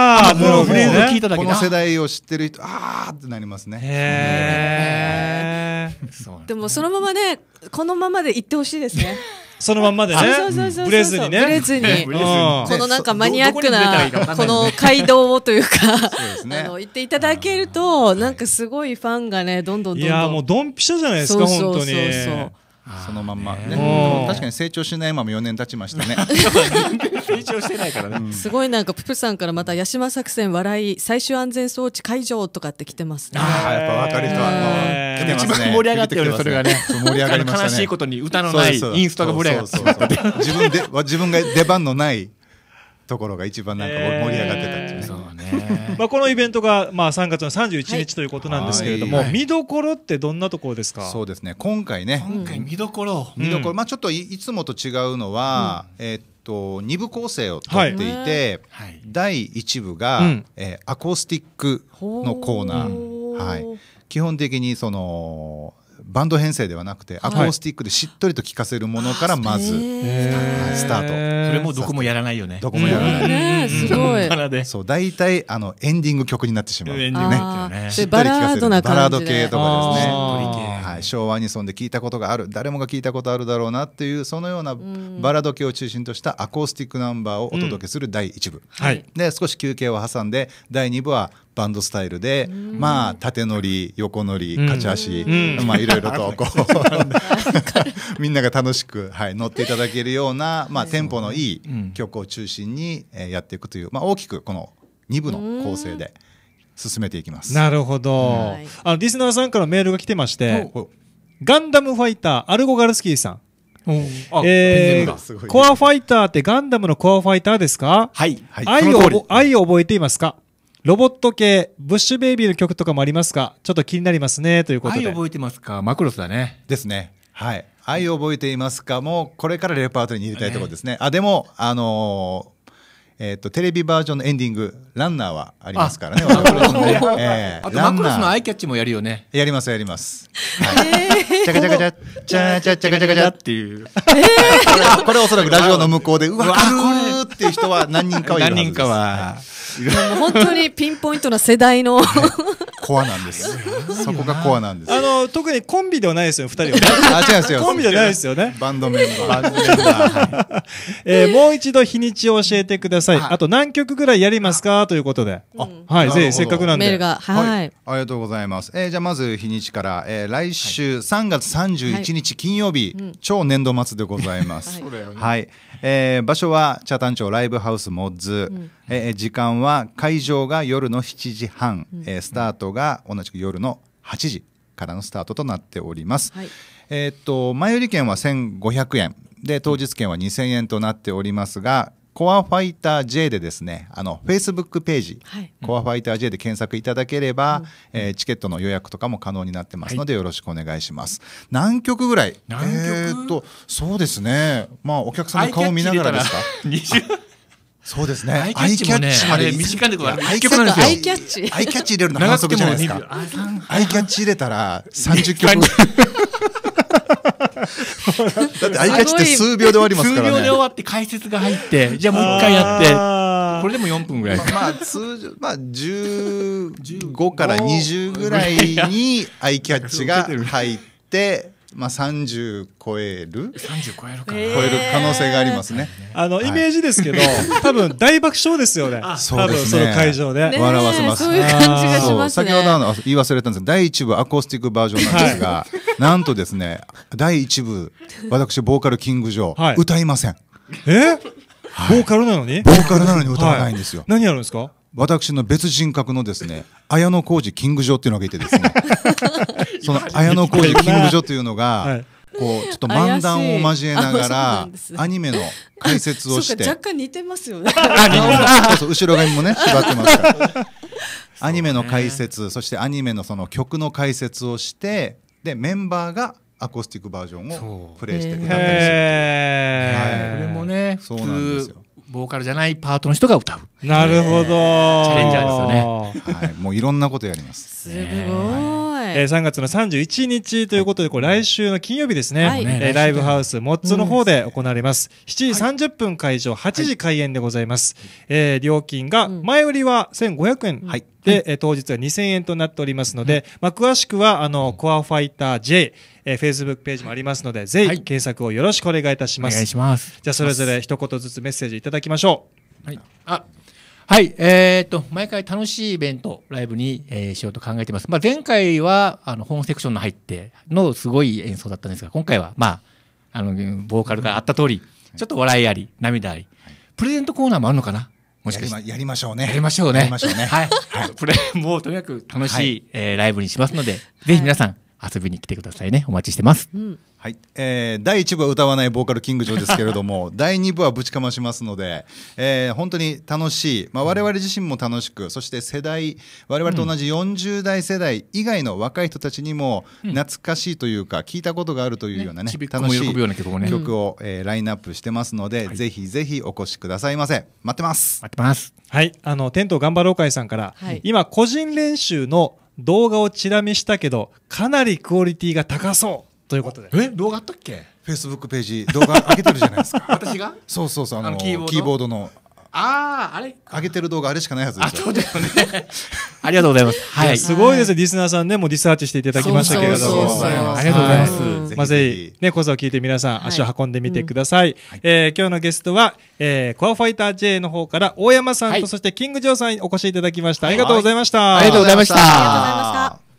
ああもうフレーズ聞いただけ、ね、この世代を知ってる人ああってなりますねへえ、でもそのままねこのままでいってほしいですね そのままでね。ブレずにね。ブレずに。このなんかマニアックな、この街道をというか、あの、言っていただけると、なんかすごいファンがね、どんどんどんどん。いや、もうドンピシャじゃないですか、本当に。そうそうそう。そのまんま、ね、確かに成長しないまま4年経ちましたね成長してないからね、うん、すごいなんかププさんからまた「八島作戦笑い最終安全装置解除」とかって来てますねああやっぱかる人はもう、ね、一番盛り上がってるそれがね盛り上がりましたね悲しいことに歌のないインスタが盛り上がって自分で自分が出番のないところが一番なんか盛り上がってたそうね。まあこのイベントがまあ3月の31日ということなんですけれども、見どころってどんなところですか。そうですね。今回ね。今回見どころ。見どころ。まあちょっといいつもと違うのは、えっと二部構成をとっていて、第一部が、うえアコースティックのコーナー。はい。基本的にそのバンド編成ではなくて、アコースティックでしっとりと聴かせるものからまず、スタート、えー、それもどこもやらないよねどこもやらない、ね、すごいそう大体あのエンディング曲になってしまうエンディングねしっとり聴かせるバラード系とかですねはい、昭和にそんで聞いたことがある誰もが聞いたことあるだろうなっていうそのようなバラード系を中心としたアコースティックナンバーをお届けする第1部、うんはい、で少し休憩を挟んで第2部はバンドスタイルで、まあ縦乗り横乗り勝ち足、まあいろいろとこう みんなが楽しく、はい、乗っていただけるような、まあ、テンポのいい曲を中心に、えやっていくという、まあ、大きくこの2部の構成で進めていきます。なるほど、あのリスナーさんからメールが来てまして「ガンダムファイターアルゴガルスキーさん」えー、コアファイターってガンダムのコアファイターですか、はい、はい、愛を愛を覚えていますかロボット系、ブッシュベイビーの曲とかもありますかちょっと気になりますね、ということで。愛覚えてますかマクロスだね。ですね。はい。愛覚えていますかも、これからレパートリーに入れたいところですね。ねあ、でも、あのーえーと、テレビバージョンのエンディング「ランナー」はありますからねね、えー、あとマクロスのアイキャッチもやるよねやりますやります、はいえー、チャカチャカチャチャチャチャカチャカチャっていう、えー、これおそらくラジオの向こうでうわわこれっていう人は何人かはいるはずです何人かは、本当にピンポイントな世代の コアなんです。そこがコアなんです。あの特にコンビではないですよ、二人は、ね。あ、違いますよ。コンビではないですよね。バンドメンバー。えもう一度日にちを教えてください。あと何曲ぐらいやりますかということで。はい、ぜひせっかくなんで。メールが、はい、ありがとうございます。えじゃあまず日にちから、え来週3月31日金曜日、超年度末でございます。はい、はいえー、場所は北谷町ライブハウスモッズ、うん、えー、時間は会場が夜の7時半、うん、えー、スタートが同じく夜の8時からのスタートとなっております、はい、えっと前売り券は1500円で当日券は2000円となっておりますがコアファイター J でですね、あの、Facebook ページ、はい、コアファイター J で検索いただければ、うん、えー、チケットの予約とかも可能になってますので、よろしくお願いします。はい、何曲ぐらい何曲えー、っと、そうですね。まあ、お客さんの顔を見ながらですかそうですね。アイキャッチ、ね、まで短いんいけど、アイキャッチ。アイキャッチ入れるの反則じゃないですか。アイキャッチ入れたら30曲。だってアイキャッチって数秒で終わりますからね。数秒で終わって解説が入って、じゃあもう一回やって、これでも4分ぐらい。まあ、まあ、通常、まあ、15から20ぐらいにアイキャッチが入って、まあ、30超える30超えるか、な超える可能性がありますね、あのイメージですけど、はい、多分大爆笑ですよねそうです、多分その会場で、ね、笑わせますそういう感じがします、ね、先ほどあの言い忘れたんですが第1部アコースティックバージョンなんですが、はい、なんとですね第1部私ボーカルキングジョー、歌いませんえボーカルなのにボーカルなのに歌わないんですよ、何やるんですか私の別人格のですね綾小路キングジョーっていうのがいてですね その綾小路勤務所というのが、こうちょっと漫談を交えながらアニメの解説をして 若干似てますよね後ろ髪もね縛ってますから アニメの解説そしてアニメのその曲の解説をしてでメンバーがアコースティックバージョンをプレイしてさったりするこれもねそうなんですよボーカルじゃないパートの人が歌う。なるほど。チャレンジャーですよね。はい、もういろんなことやります。すごい。えー、3月の31日ということで、こう来週の金曜日ですね、えライブハウスモッツの方で行われます、7時30分会場8時開演でございます、え料金が前売りは1500円、はい、で、え当日は2000円となっておりますので、まあ、詳しくはあのコアファイター J えー、Facebook ページもありますので、ぜひ検索をよろしくお願いいたします。お願いします。じゃあ、それぞれ一言ずつメッセージいただきましょう。はい。あ、はい、えー、っと、毎回楽しいイベント、ライブに、えー、しようと考えています。まあ、前回は、あの、本セクションの入ってのすごい演奏だったんですが、今回は、まあ、あの、ボーカルがあった通り、ちょっと笑いあり、涙あり、プレゼントコーナーもあるのかなもしかしやり、ま、やりましょうね。やりましょうね。やりましょうね。はい。はい、こ れ、もうとにかく楽しい、はい、えー、ライブにしますので、ぜひ皆さん、遊びに来てくださいねお待ちしてます、うん、はいえー、第1部は歌わないボーカルキングジョーですけれども 第2部はぶちかましますので、えー、本当に楽しい、まあ、我々自身も楽しくそして世代我々と同じ40代世代以外の若い人たちにも懐かしいというか、うん、聞いたことがあるというようなね、ね、楽しい曲を、えー、ラインナップしてますので、ぜひぜひお越しくださいませ待ってます待ってますはいあのテント頑張ろう会さんから、はい、今個人練習の動画をチラ見したけどかなりクオリティが高そうということでえ動画あったっけフェイスブックページ動画上げてるじゃないですか 私がそうそうそうあのキーボードのああ、あれ上げてる動画あれしかないはずですよ。あ、そうだよね。ありがとうございます。はい。すごいですね。リスナーさんね、もうリサーチしていただきましたけれども。ありがとうございます。まあ、ぜひ、ね、講座を聞いて皆さん足を運んでみてください。え今日のゲストは、えコアファイター J の方から大山さんとそしてキングジョーさんにお越しいただきました。ありがとうございました。ありがとうございました。ありがとうございました。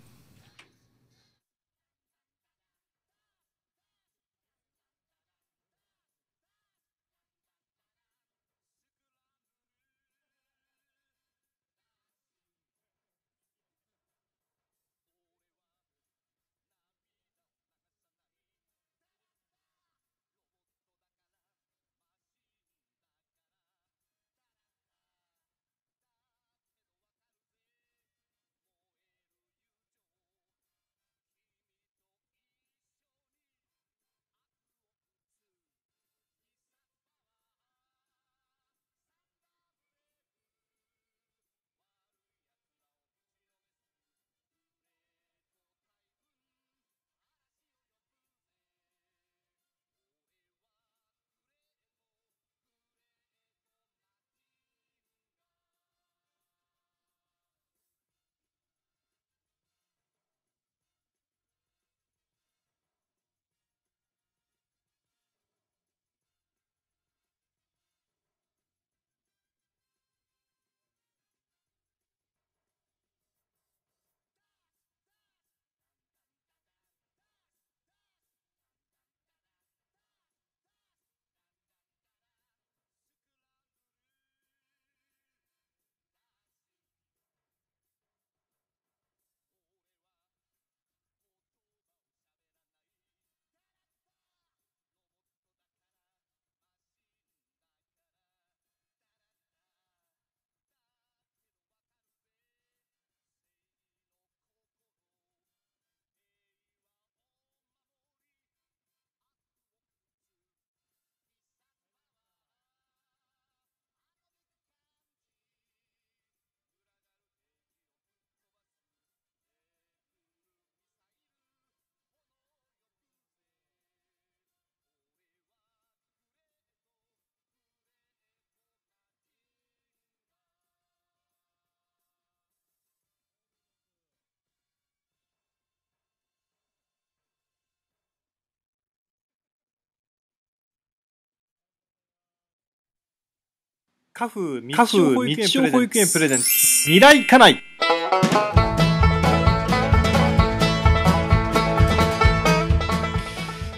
カフ道夫保育園保育園プレゼンツ。未来家内。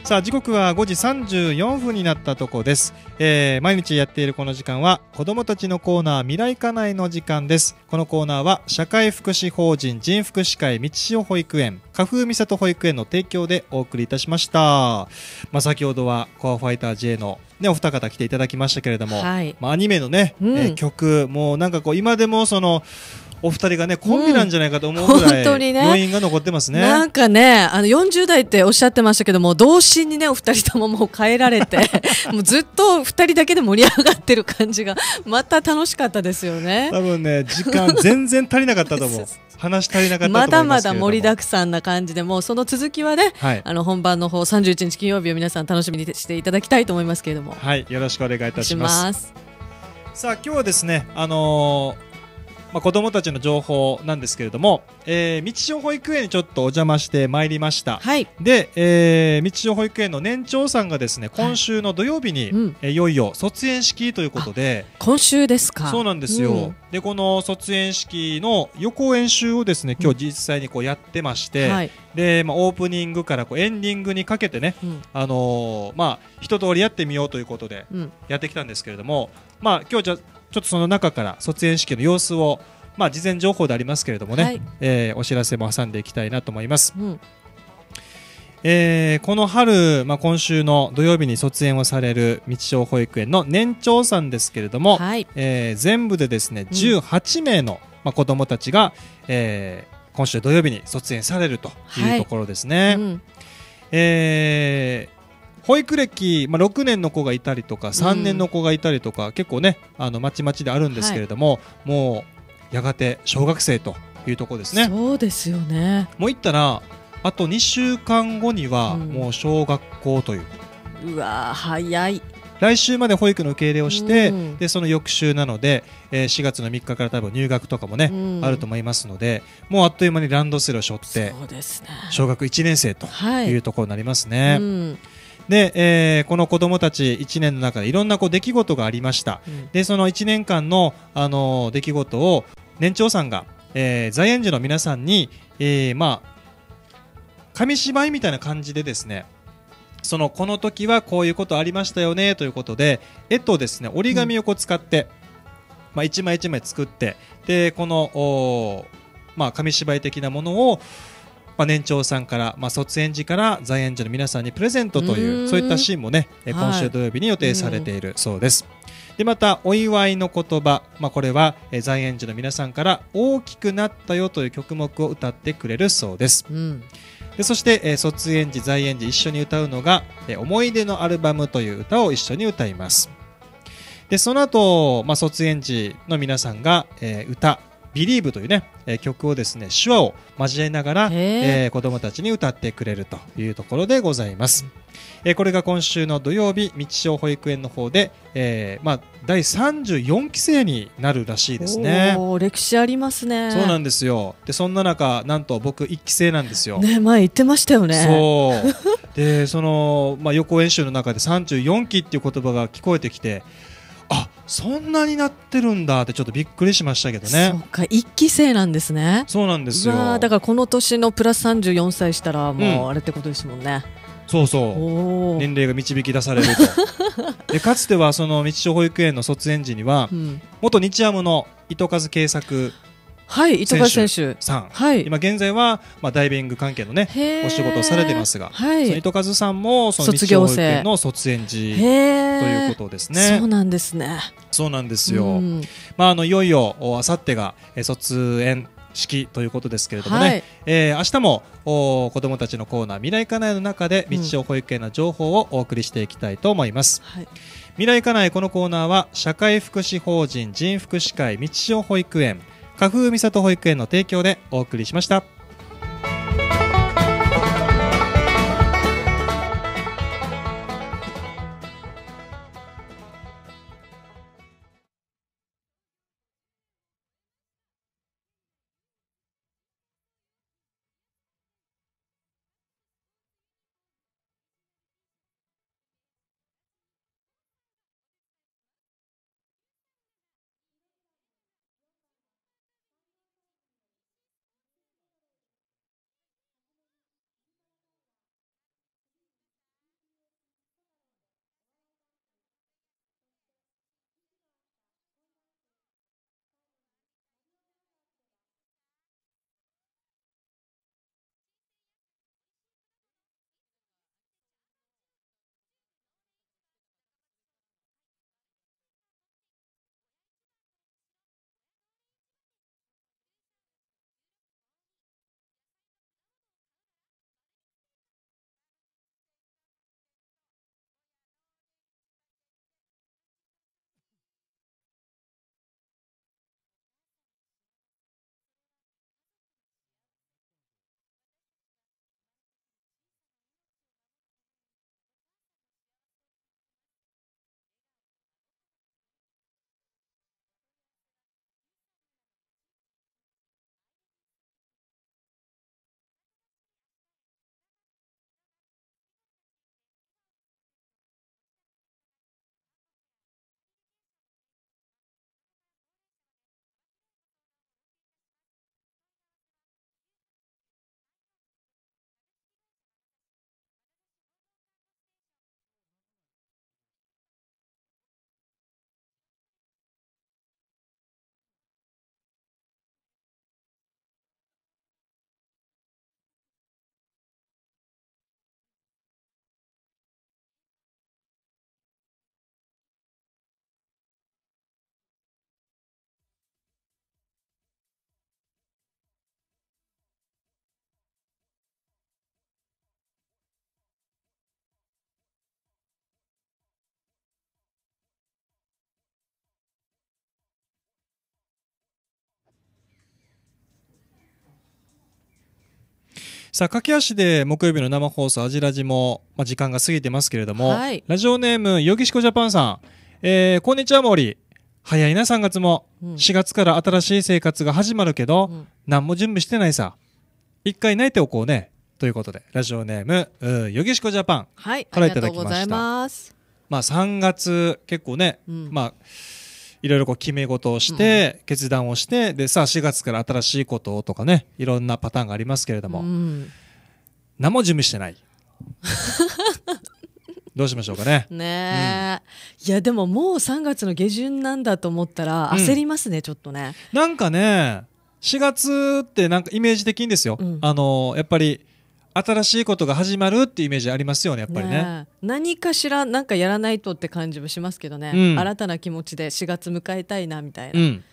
さあ時刻は5時34分になったとこです、えー、毎日やっているこの時間は子供たちのコーナー未来家内の時間ですこのコーナーは社会福祉法人人福祉会道潮保育園花風美里保育園の提供でお送りいたしましたまあ先ほどはコアファイター J のね、お二方来ていただきましたけれども、はい、まあ、アニメのね、うん、えー、曲もうなんかこう今でもそのお二人がねコンビなんじゃないかと思うぐらい、うんね、余韻が残ってますねなんかねあの40代っておっしゃってましたけども童心にねお二人とももう変えられて もうずっと二人だけで盛り上がってる感じがまた楽しかったですよね多分ね時間全然足りなかったと思う 話足りなかったまだまだ盛りだくさんな感じでもその続きはね、はい、あの本番の方31日金曜日を皆さん楽しみにしていただきたいと思いますけれどもはいよろしくお願いいたしますさあ今日はですねあのーまあ、子供たちの情報なんですけれども、えー、道潮保育園にちょっとお邪魔してまいりました、はい、で、えー、道潮保育園の年長さんがですね今週の土曜日に、はいうん、えいよいよ卒園式ということで今週ですかそうなんですよ、うん、でこの卒園式の予行演習をですね今日実際にこうやってまして、うんはい、でまあ、オープニングからこうエンディングにかけてね、あのー、まあ一通りやってみようということでやってきたんですけれども、まあ今日じゃちょっとその中から卒園式の様子を、まあ、事前情報でありますけれどもね、はい、えー、お知らせも挟んでいきたいなと思います。うん、えー、この春、まあ、今週の土曜日に卒園をされる道町保育園の年長さんですけれども、はい、えー、全部でですね18名の、まあ、子どもたちが、えー、今週土曜日に卒園されるというところですね。はいうん、え保育歴、まあ、6年の子がいたりとか3年の子がいたりとか、うん、結構ねあのまちまちであるんですけれども、はい、もうやがて小学生というところですね。そうですよねもういったらあと2週間後にはもう小学校という。うん、うわ早い来週まで保育の受け入れをして、うん、でその翌週なので、えー、4月の3日から多分入学とかもね、うん、あると思いますのでもうあっという間にランドセルを背負って、ね、小学1年生というところになりますね。はいうん、で、えー、この子どもたち1年の中でいろんなこう出来事がありました、うん、でその1年間の、あの出来事を年長さんが、えー、在園児の皆さんに、えー、まあ紙芝居みたいな感じでですねそのこの時はこういうことありましたよねということで絵とですね折り紙をこう使って、うん、まあ、1枚1枚作ってでこのまあ、紙芝居的なものをまあ、年長さんから、まあ、卒園児から在園児の皆さんにプレゼントというそういったシーンもね今週土曜日に予定されているそうです。でまたお祝いの言葉、まあ、これは在園児の皆さんから「大きくなったよ」という曲目を歌ってくれるそうです。うんでそして、え卒園児在園児一緒に歌うのが、え思い出のアルバムという歌を一緒に歌いますでその後、まあ卒園児の皆さんが、え歌「Believe」というねえー、曲をですね手話を交えながら、えー、子どもたちに歌ってくれるというところでございます。えー、これが今週の土曜日道小保育園の方で、えー、まあ第三十四期生になるらしいですね。歴史ありますね。そうなんですよ。でそんな中なんと僕一期生なんですよ。ね前言ってましたよね。そう。でそのまあ予行演習の中で三十四期っていう言葉が聞こえてきて。そんなになってるんだってちょっとびっくりしましたけどね。そうか一期生なんですね。そうなんですよ。だからこの年のプラス三十四歳したらもうあれってことですもんね。うん、そうそう年齢が導き出されると でかつてはその道所保育園の卒園時には、うん、元日アムの糸数圭作はい糸橋選手さん、はい、今現在は、まあ、ダイビング関係のねお仕事をされてますが、はい、糸数さんもその卒業生の卒園児ということですねそうなんですねそうなんですよ、うん、まああのいよいよお、あさってがえ卒園式ということですけれどもね、はいえー、明日もお子どもたちのコーナー未来課内の中で道常保育園の情報をお送りしていきたいと思います、うん、はい、未来課内このコーナーは社会福祉法人人福祉会道常保育園花風みさ保育園の提供でお送りしました。さあ、駆け足で木曜日の生放送、アジラジも、まあ、時間が過ぎてますけれども、はい、ラジオネーム、ヨギシコジャパンさん、えー、こんにちは、森。早いな、3月も。うん、4月から新しい生活が始まるけど、うん、何も準備してないさ。一回泣いておこうね。ということで、ラジオネーム、ヨギシコジャパン。はい、からいただきました。ままあ、3月、結構ね、うん、まあ、いろいろこう決め事をして、決断をして、で、さあ4月から新しいことをとかね、いろんなパターンがありますけれども、うん、何も準備してない。どうしましょうかね。ね、うん、いやでももう3月の下旬なんだと思ったら焦りますね、うん、ちょっとね。なんかね4月ってなんかイメージ的にですよ、うん、あのやっぱり新しいことが始まるっていうイメージありますよねやっぱりね、ね、何かしらなんかやらないとって感じもしますけどね、うん、新たな気持ちで4月迎えたいなみたいな、うん、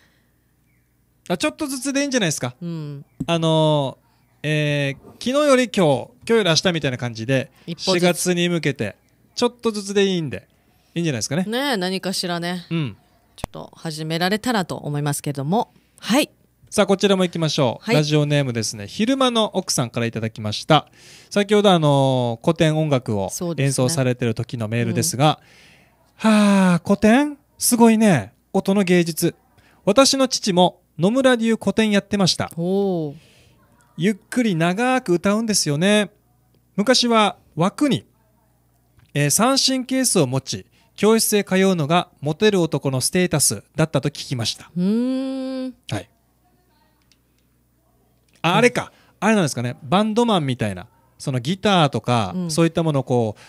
あちょっとずつでいいんじゃないですか、うん、あのー、えー、昨日より今日今日より明日みたいな感じで4月に向けてちょっとずつでいいんでいいんじゃないですかねね何かしらね、うん、ちょっと始められたらと思いますけどもはいさあ、こちらも行きましょう。はい、ラジオネームですね。昼間の奥さんからいただきました。先ほど、あのー、古典音楽を演奏されてる時のメールですが、すねうん、はあ、古典すごいね。音の芸術。私の父も野村流古典やってました。ゆっくり長く歌うんですよね。昔は枠に、えー、三振ケースを持ち、教室へ通うのがモテる男のステータスだったと聞きました。はい。あれか、あれなんですかねバンドマンみたいなそのギターとか、うんそういったものをこう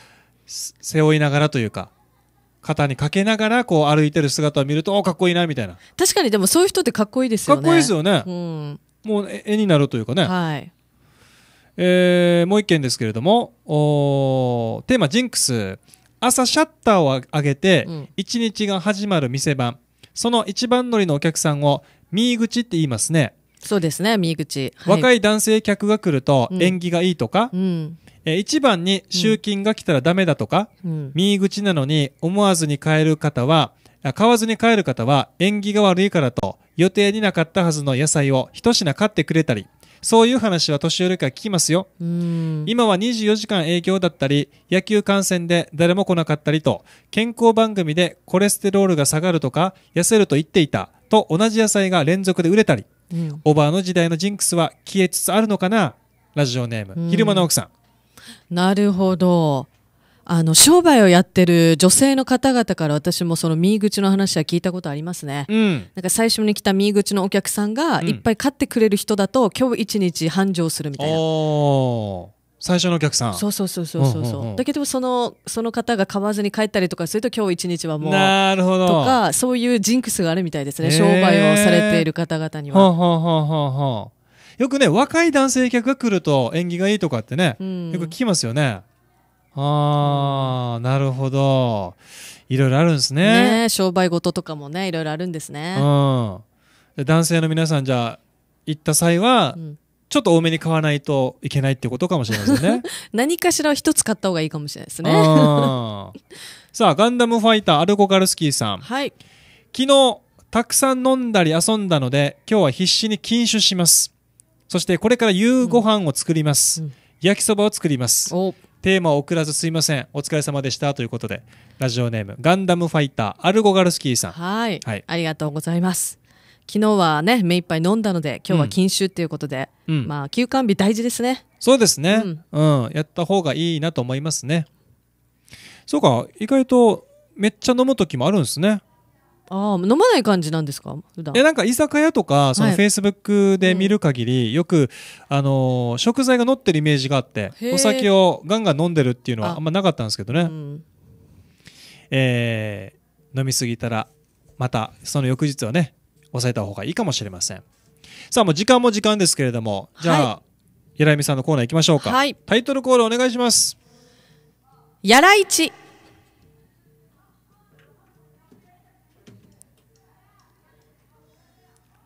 背負いながらというか肩にかけながらこう歩いてる姿を見るとおかっこいいなみたいな確かにでもそういう人ってかっこいいですよね。かっこいいですよね、うんもう絵になるというかね、はいえーもう一件ですけれどもおーテーマ「ジンクス」朝シャッターを上げて一日が始まる店番その一番乗りのお客さんを「ミー口」って言いますねそうですね、右口。はい、若い男性客が来ると、縁起がいいとか、うん、え一番に集金が来たらダメだとか、うん、右口なのに思わずに買える方は、買わずに帰る方は縁起が悪いからと予定になかったはずの野菜を一品買ってくれたり、そういう話は年寄りから聞きますよ。今は24時間営業だったり、野球観戦で誰も来なかったりと、健康番組でコレステロールが下がるとか、痩せると言っていたと同じ野菜が連続で売れたり、うん、オバーの時代のジンクスは消えつつあるのかなラジオネーム、うん、昼間の奥さんなるほどあの商売をやってる女性の方々から私もその右口の話は聞いたことありますね、うん、なんか最初に来た右口のお客さんがいっぱい買ってくれる人だと、今日一日繁盛するみたいな最初のお客さんそうそうそうそうそう,、そうだけどそのその方が買わずに帰ったりとかすると今日一日はもうなるほどとかそういうジンクスがあるみたいですね、商売をされている方々には。ははははよくね若い男性客が来ると縁起がいいとかってね、うん、よく聞きますよね。ああ、なるほど。いろいろあるんですね。ね商売事とかもね、いろいろあるんですね。うん。男性の皆さんじゃあ、行った際は、うん、ちょっと多めに買わないといけないってことかもしれませんね。何かしら一つ買った方がいいかもしれないですね。さあ、ガンダムファイター、アルコガルスキーさん。はい。昨日、たくさん飲んだり遊んだので、今日は必死に禁酒します。そして、これから夕ご飯を作ります。うん、焼きそばを作ります。テーマを送らずすいません。お疲れ様でした。ということで、ラジオネーム、ガンダムファイター、アルゴガルスキーさん。はいはい。ありがとうございます。昨日はね目いっぱい飲んだので今日は禁酒っていうことで、うん、まあ休館日大事ですねそうですね、うん、うん、やった方がいいなと思いますねそうか意外とめっちゃ飲む時もあるんですねあ飲まない感じなんですか普段いやなんか居酒屋とかそのフェイスブックで見る限り、はいうん、よくあのー、食材が乗ってるイメージがあってお酒をガンガン飲んでるっていうのはあんまなかったんですけどね、うん、えー、飲みすぎたらまたその翌日はね抑えた方がいいかもしれませんさあもう時間も時間ですけれどもじゃあ、はい、やらいみさんのコーナー行きましょうか、はい、タイトルコールお願いしますやらいち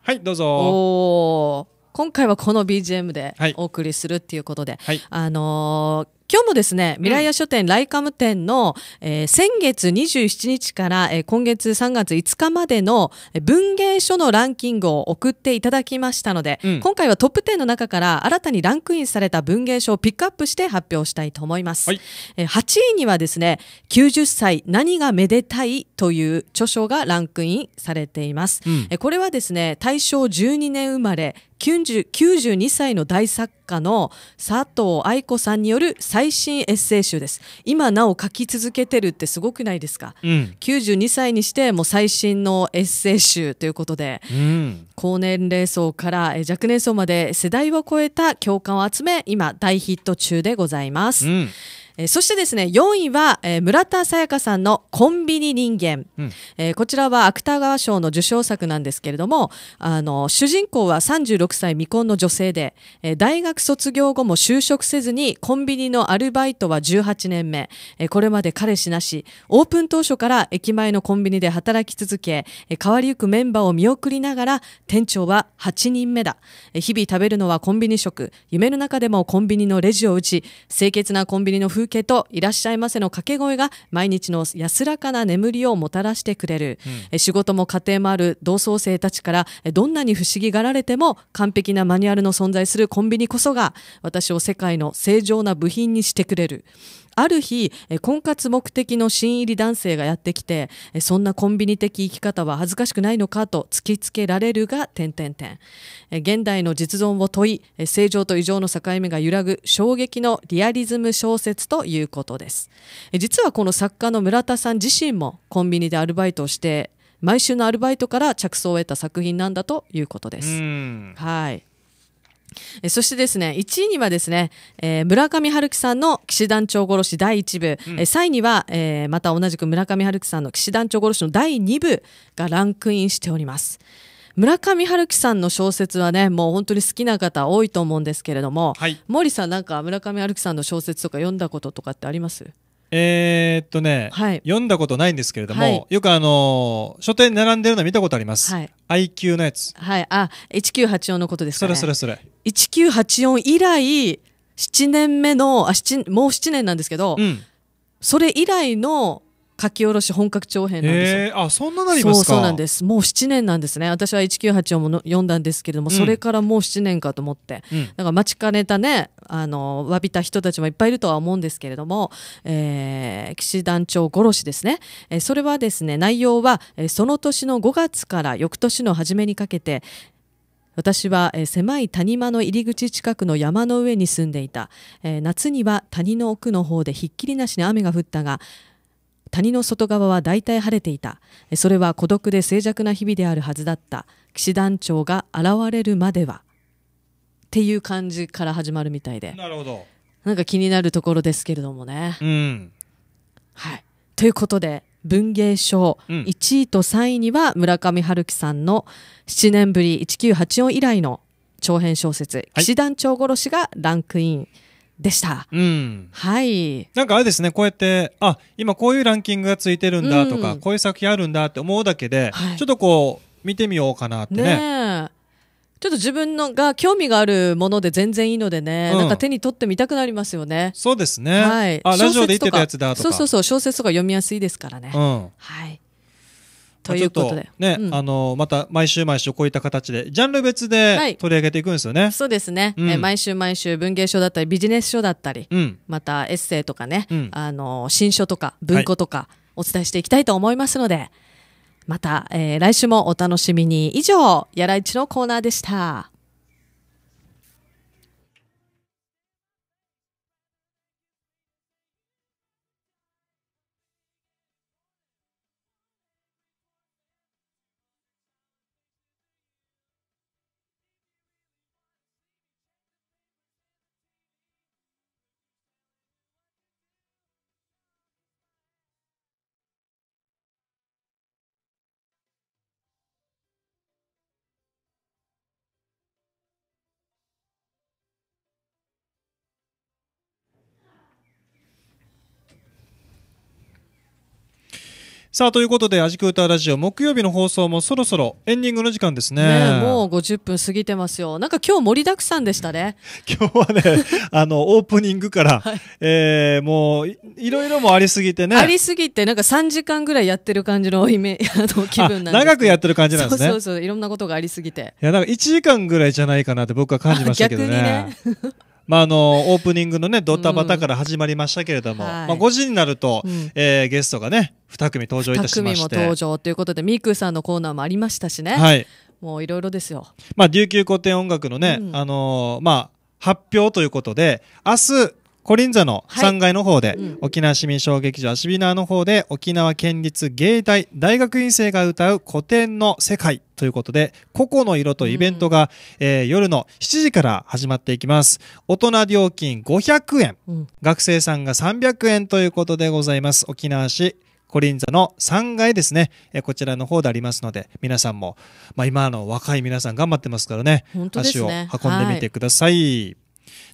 はいどうぞお今回はこの BGM でお送りするっていうことで、はい、あのー今日もですね、未来屋書店ライカム店の、えー、先月27日から、えー、今月3月5日までの文芸書のランキングを送っていただきましたので、うん、今回はトップ10の中から新たにランクインされた文芸書をピックアップして発表したいと思います。はい、えー、8位にはですね、90歳何がめでたいという著書がランクインされています。うん、えこれはですね、大正12年生まれ、92歳の大作家の佐藤愛子さんによる最新エッセイ集です今なお書き続けてるってすごくないですか、うん、92歳にしてもう最新のエッセイ集ということで、うん、高年齢層から若年層まで世代を超えた共感を集め今大ヒット中でございます、うんえー、そしてですね4位は、えー、村田沙耶香さんの「コンビニ人間」うん、えー、こちらは芥川賞の受賞作なんですけれどもあの主人公は36歳未婚の女性で、え大学卒業後も就職せずにコンビニのアルバイトは18年目、えこれまで彼氏なしオープン当初から駅前のコンビニで働き続け、え変わりゆくメンバーを見送りながら店長は8人目だ、え日々食べるのはコンビニ食夢の中でもコンビニのレジを打ち清潔なコンビニの風けといらっしゃいませの掛け声が毎日の安らかな眠りをもたらしてくれる、うん、仕事も家庭もある同窓生たちからどんなに不思議がられても完璧なマニュアルの存在するコンビニこそが私を世界の正常な部品にしてくれるある日、婚活目的の新入り男性がやってきて、そんなコンビニ的生き方は恥ずかしくないのかと突きつけられるが、点々点。現代の実存を問い、正常と異常の境目が揺らぐ衝撃のリアリズム小説ということです。実はこの作家の村田さん自身もコンビニでアルバイトをして、毎週のアルバイトから着想を得た作品なんだということです。はい。えそしてですね、1位にはですね、えー、村上春樹さんの騎士団長殺し第1部、うん、え3位には、えー、また同じく村上春樹さんの騎士団長殺しの第2部がランクインしております。村上春樹さんの小説はね、もう本当に好きな方多いと思うんですけれども、はい、森さんなんか村上春樹さんの小説とか読んだこととかってありますえー、っとね、はい、読んだことないんですけれども、はい、よくあのー、書店に並んでるの見たことあります。はい、IQ のやつ。はい、あ、1984のことですかね。それそれそれ。1984以来、7年目の、あ、7もう7年なんですけど、うん、それ以来の書き下ろし本格長編なんですよ。えー、あそんななりますかそうなんです。もう7年なんですね。私は1 9 8をも読んだんですけれども、うん、それからもう7年かと思って、うん、だから待ちかねたねあの詫びた人たちもいっぱいいるとは思うんですけれども、えー、騎士団長殺しですね、えー、それはですね内容は、えその年の5月から翌年の初めにかけて私は、えー、狭い谷間の入り口近くの山の上に住んでいた、えー、夏には谷の奥の方でひっきりなしに雨が降ったが谷の外側は大体晴れていた。それは孤独で静寂な日々であるはずだった。騎士団長が現れるまでは。っていう感じから始まるみたいで。なるほど。なんか気になるところですけれどもね。うん。はい。ということで、文芸賞、1位と3位には村上春樹さんの7年ぶり1984以来の長編小説、騎士団長殺しがランクイン。でした。うん。はい。なんかあれですね、こうやって、あ、今こういうランキングがついてるんだとか、うん、こういう作品あるんだって思うだけで、はい、ちょっとこう、見てみようかなってね。ねちょっと自分のが興味があるもので全然いいのでね、うん、なんか手に取ってみたくなりますよね。そうですね。はい。あ、ラジオで言ってたやつだとか。そうそうそう、小説とか読みやすいですからね。うん。はい。ということで。ね、うん、あの、また毎週毎週こういった形で、ジャンル別で取り上げていくんですよね。はい、そうですね、うん、え。毎週毎週文芸書だったり、ビジネス書だったり、うん、またエッセイとかね、あの、新書とか文庫とかお伝えしていきたいと思いますので、はい、また、えー、来週もお楽しみに。以上、やらいちのコーナーでした。さあ、ということで、アジクータラジオ、木曜日の放送もそろそろエンディングの時間ですね。ねもう50分過ぎてますよ。なんか今日盛りだくさんでしたね。今日はね、あの、オープニングから、はい、えー、もうい、いろいろもありすぎてね。ありすぎて、なんか3時間ぐらいやってる感じのイメ あの気分なんで長くやってる感じなんですね。そうそうそう、いろんなことがありすぎて。いや、なんか1時間ぐらいじゃないかなって僕は感じましたけどね。逆にね。まあ、あのオープニングの、ね、ドタバタから始まりましたけれども、うんはい、まあ、5時になると、うん、えー、ゲストが、ね、2組登場いたしまして2組も登場ということでミクさんのコーナーもありましたしね、はい、もういろいろですよ、まあ、琉球古典音楽のね、うん、あのー、まあ、発表ということで明日コリンザの3階の方で、はいうん、沖縄市民小劇場アシビナーの方で沖縄県立芸大大学院生が歌う古典の世界ということで、個々の色とイベントが、うん、えー、夜の7時から始まっていきます。大人料金500円、うん、学生さんが300円ということでございます。沖縄市コリンザの3階ですね、えこちらの方でありますので、皆さんも、まあ、今の若い皆さん頑張ってますからね、ね足を運んでみてください。はい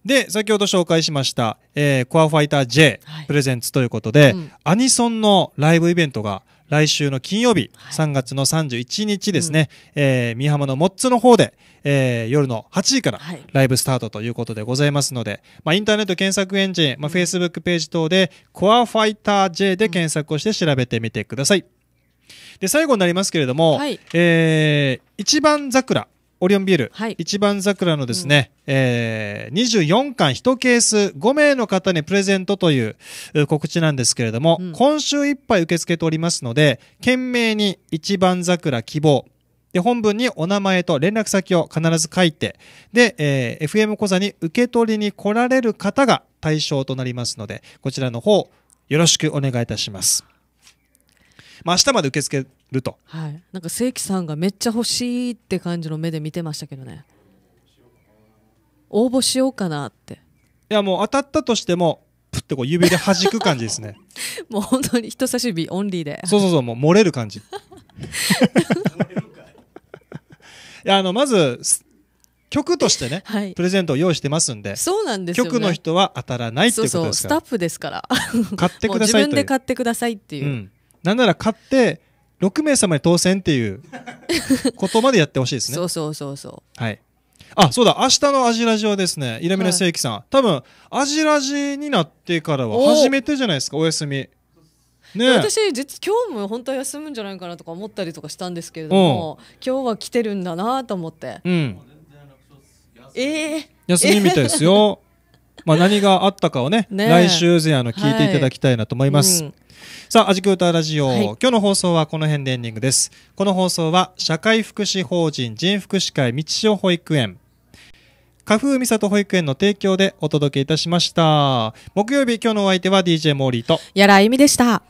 で先ほど紹介しました、えー、コアファイター J、プレゼンツということで、うん、アニソンのライブイベントが来週の金曜日、3月の31日ですね、うん、えー、三浜のモッツの方で、えー、夜の8時からライブスタートということでございますので、まあ、インターネット検索エンジン、まあ、うん、Facebook ページ等で、コアファイター J で検索をして調べてみてください。で最後になりますけれども、はい、えー、一番桜オリオンビール、はい、一番桜のですね、うん、えー、24巻1ケース5名の方にプレゼントという告知なんですけれども、うん、今週いっぱい受け付けておりますので、懸命に一番桜希望、で、本文にお名前と連絡先を必ず書いて、で、えー、FM 講座に受け取りに来られる方が対象となりますので、こちらの方、よろしくお願いいたします。まあ明日まで受け付けると、はい、なんか正規さんがめっちゃ欲しいって感じの目で見てましたけどね応募しようかなっていやもう当たったとしてもプッてこう指で弾く感じですね もう本当に人差し指オンリーでそうそうそうもう漏れる感じ いやあのまず曲としてね、はい、プレゼントを用意してますんでそうなんですよ、ね、曲の人は当たらないっていうことですからそうそうスタッフですから買ってください自分で買ってくださいっていう、うん、なんなら買って6名様に当選っていう ことまでやってほしいですねそうそうそうそうはいあそうだ明日のアジラジはですねイラミラ聖輝さん、はい、多分アジラジになってからは初めてじゃないですかお休みね、私実今日も本当は休むんじゃないかなとか思ったりとかしたんですけれども、うん、今日は来てるんだなと思って、うん、えー、休みみたいですよ、まあ何があったかをね、ね、来週ぜあの聞いていただきたいなと思います、さあ、アジクータラジオ、はい、今日の放送はこの辺でエンディングです。この放送は、社会福祉法人人福祉会道潮保育園、花風美里保育園の提供でお届けいたしました。木曜日、今日のお相手は DJ モーリーと、やらあゆみでした。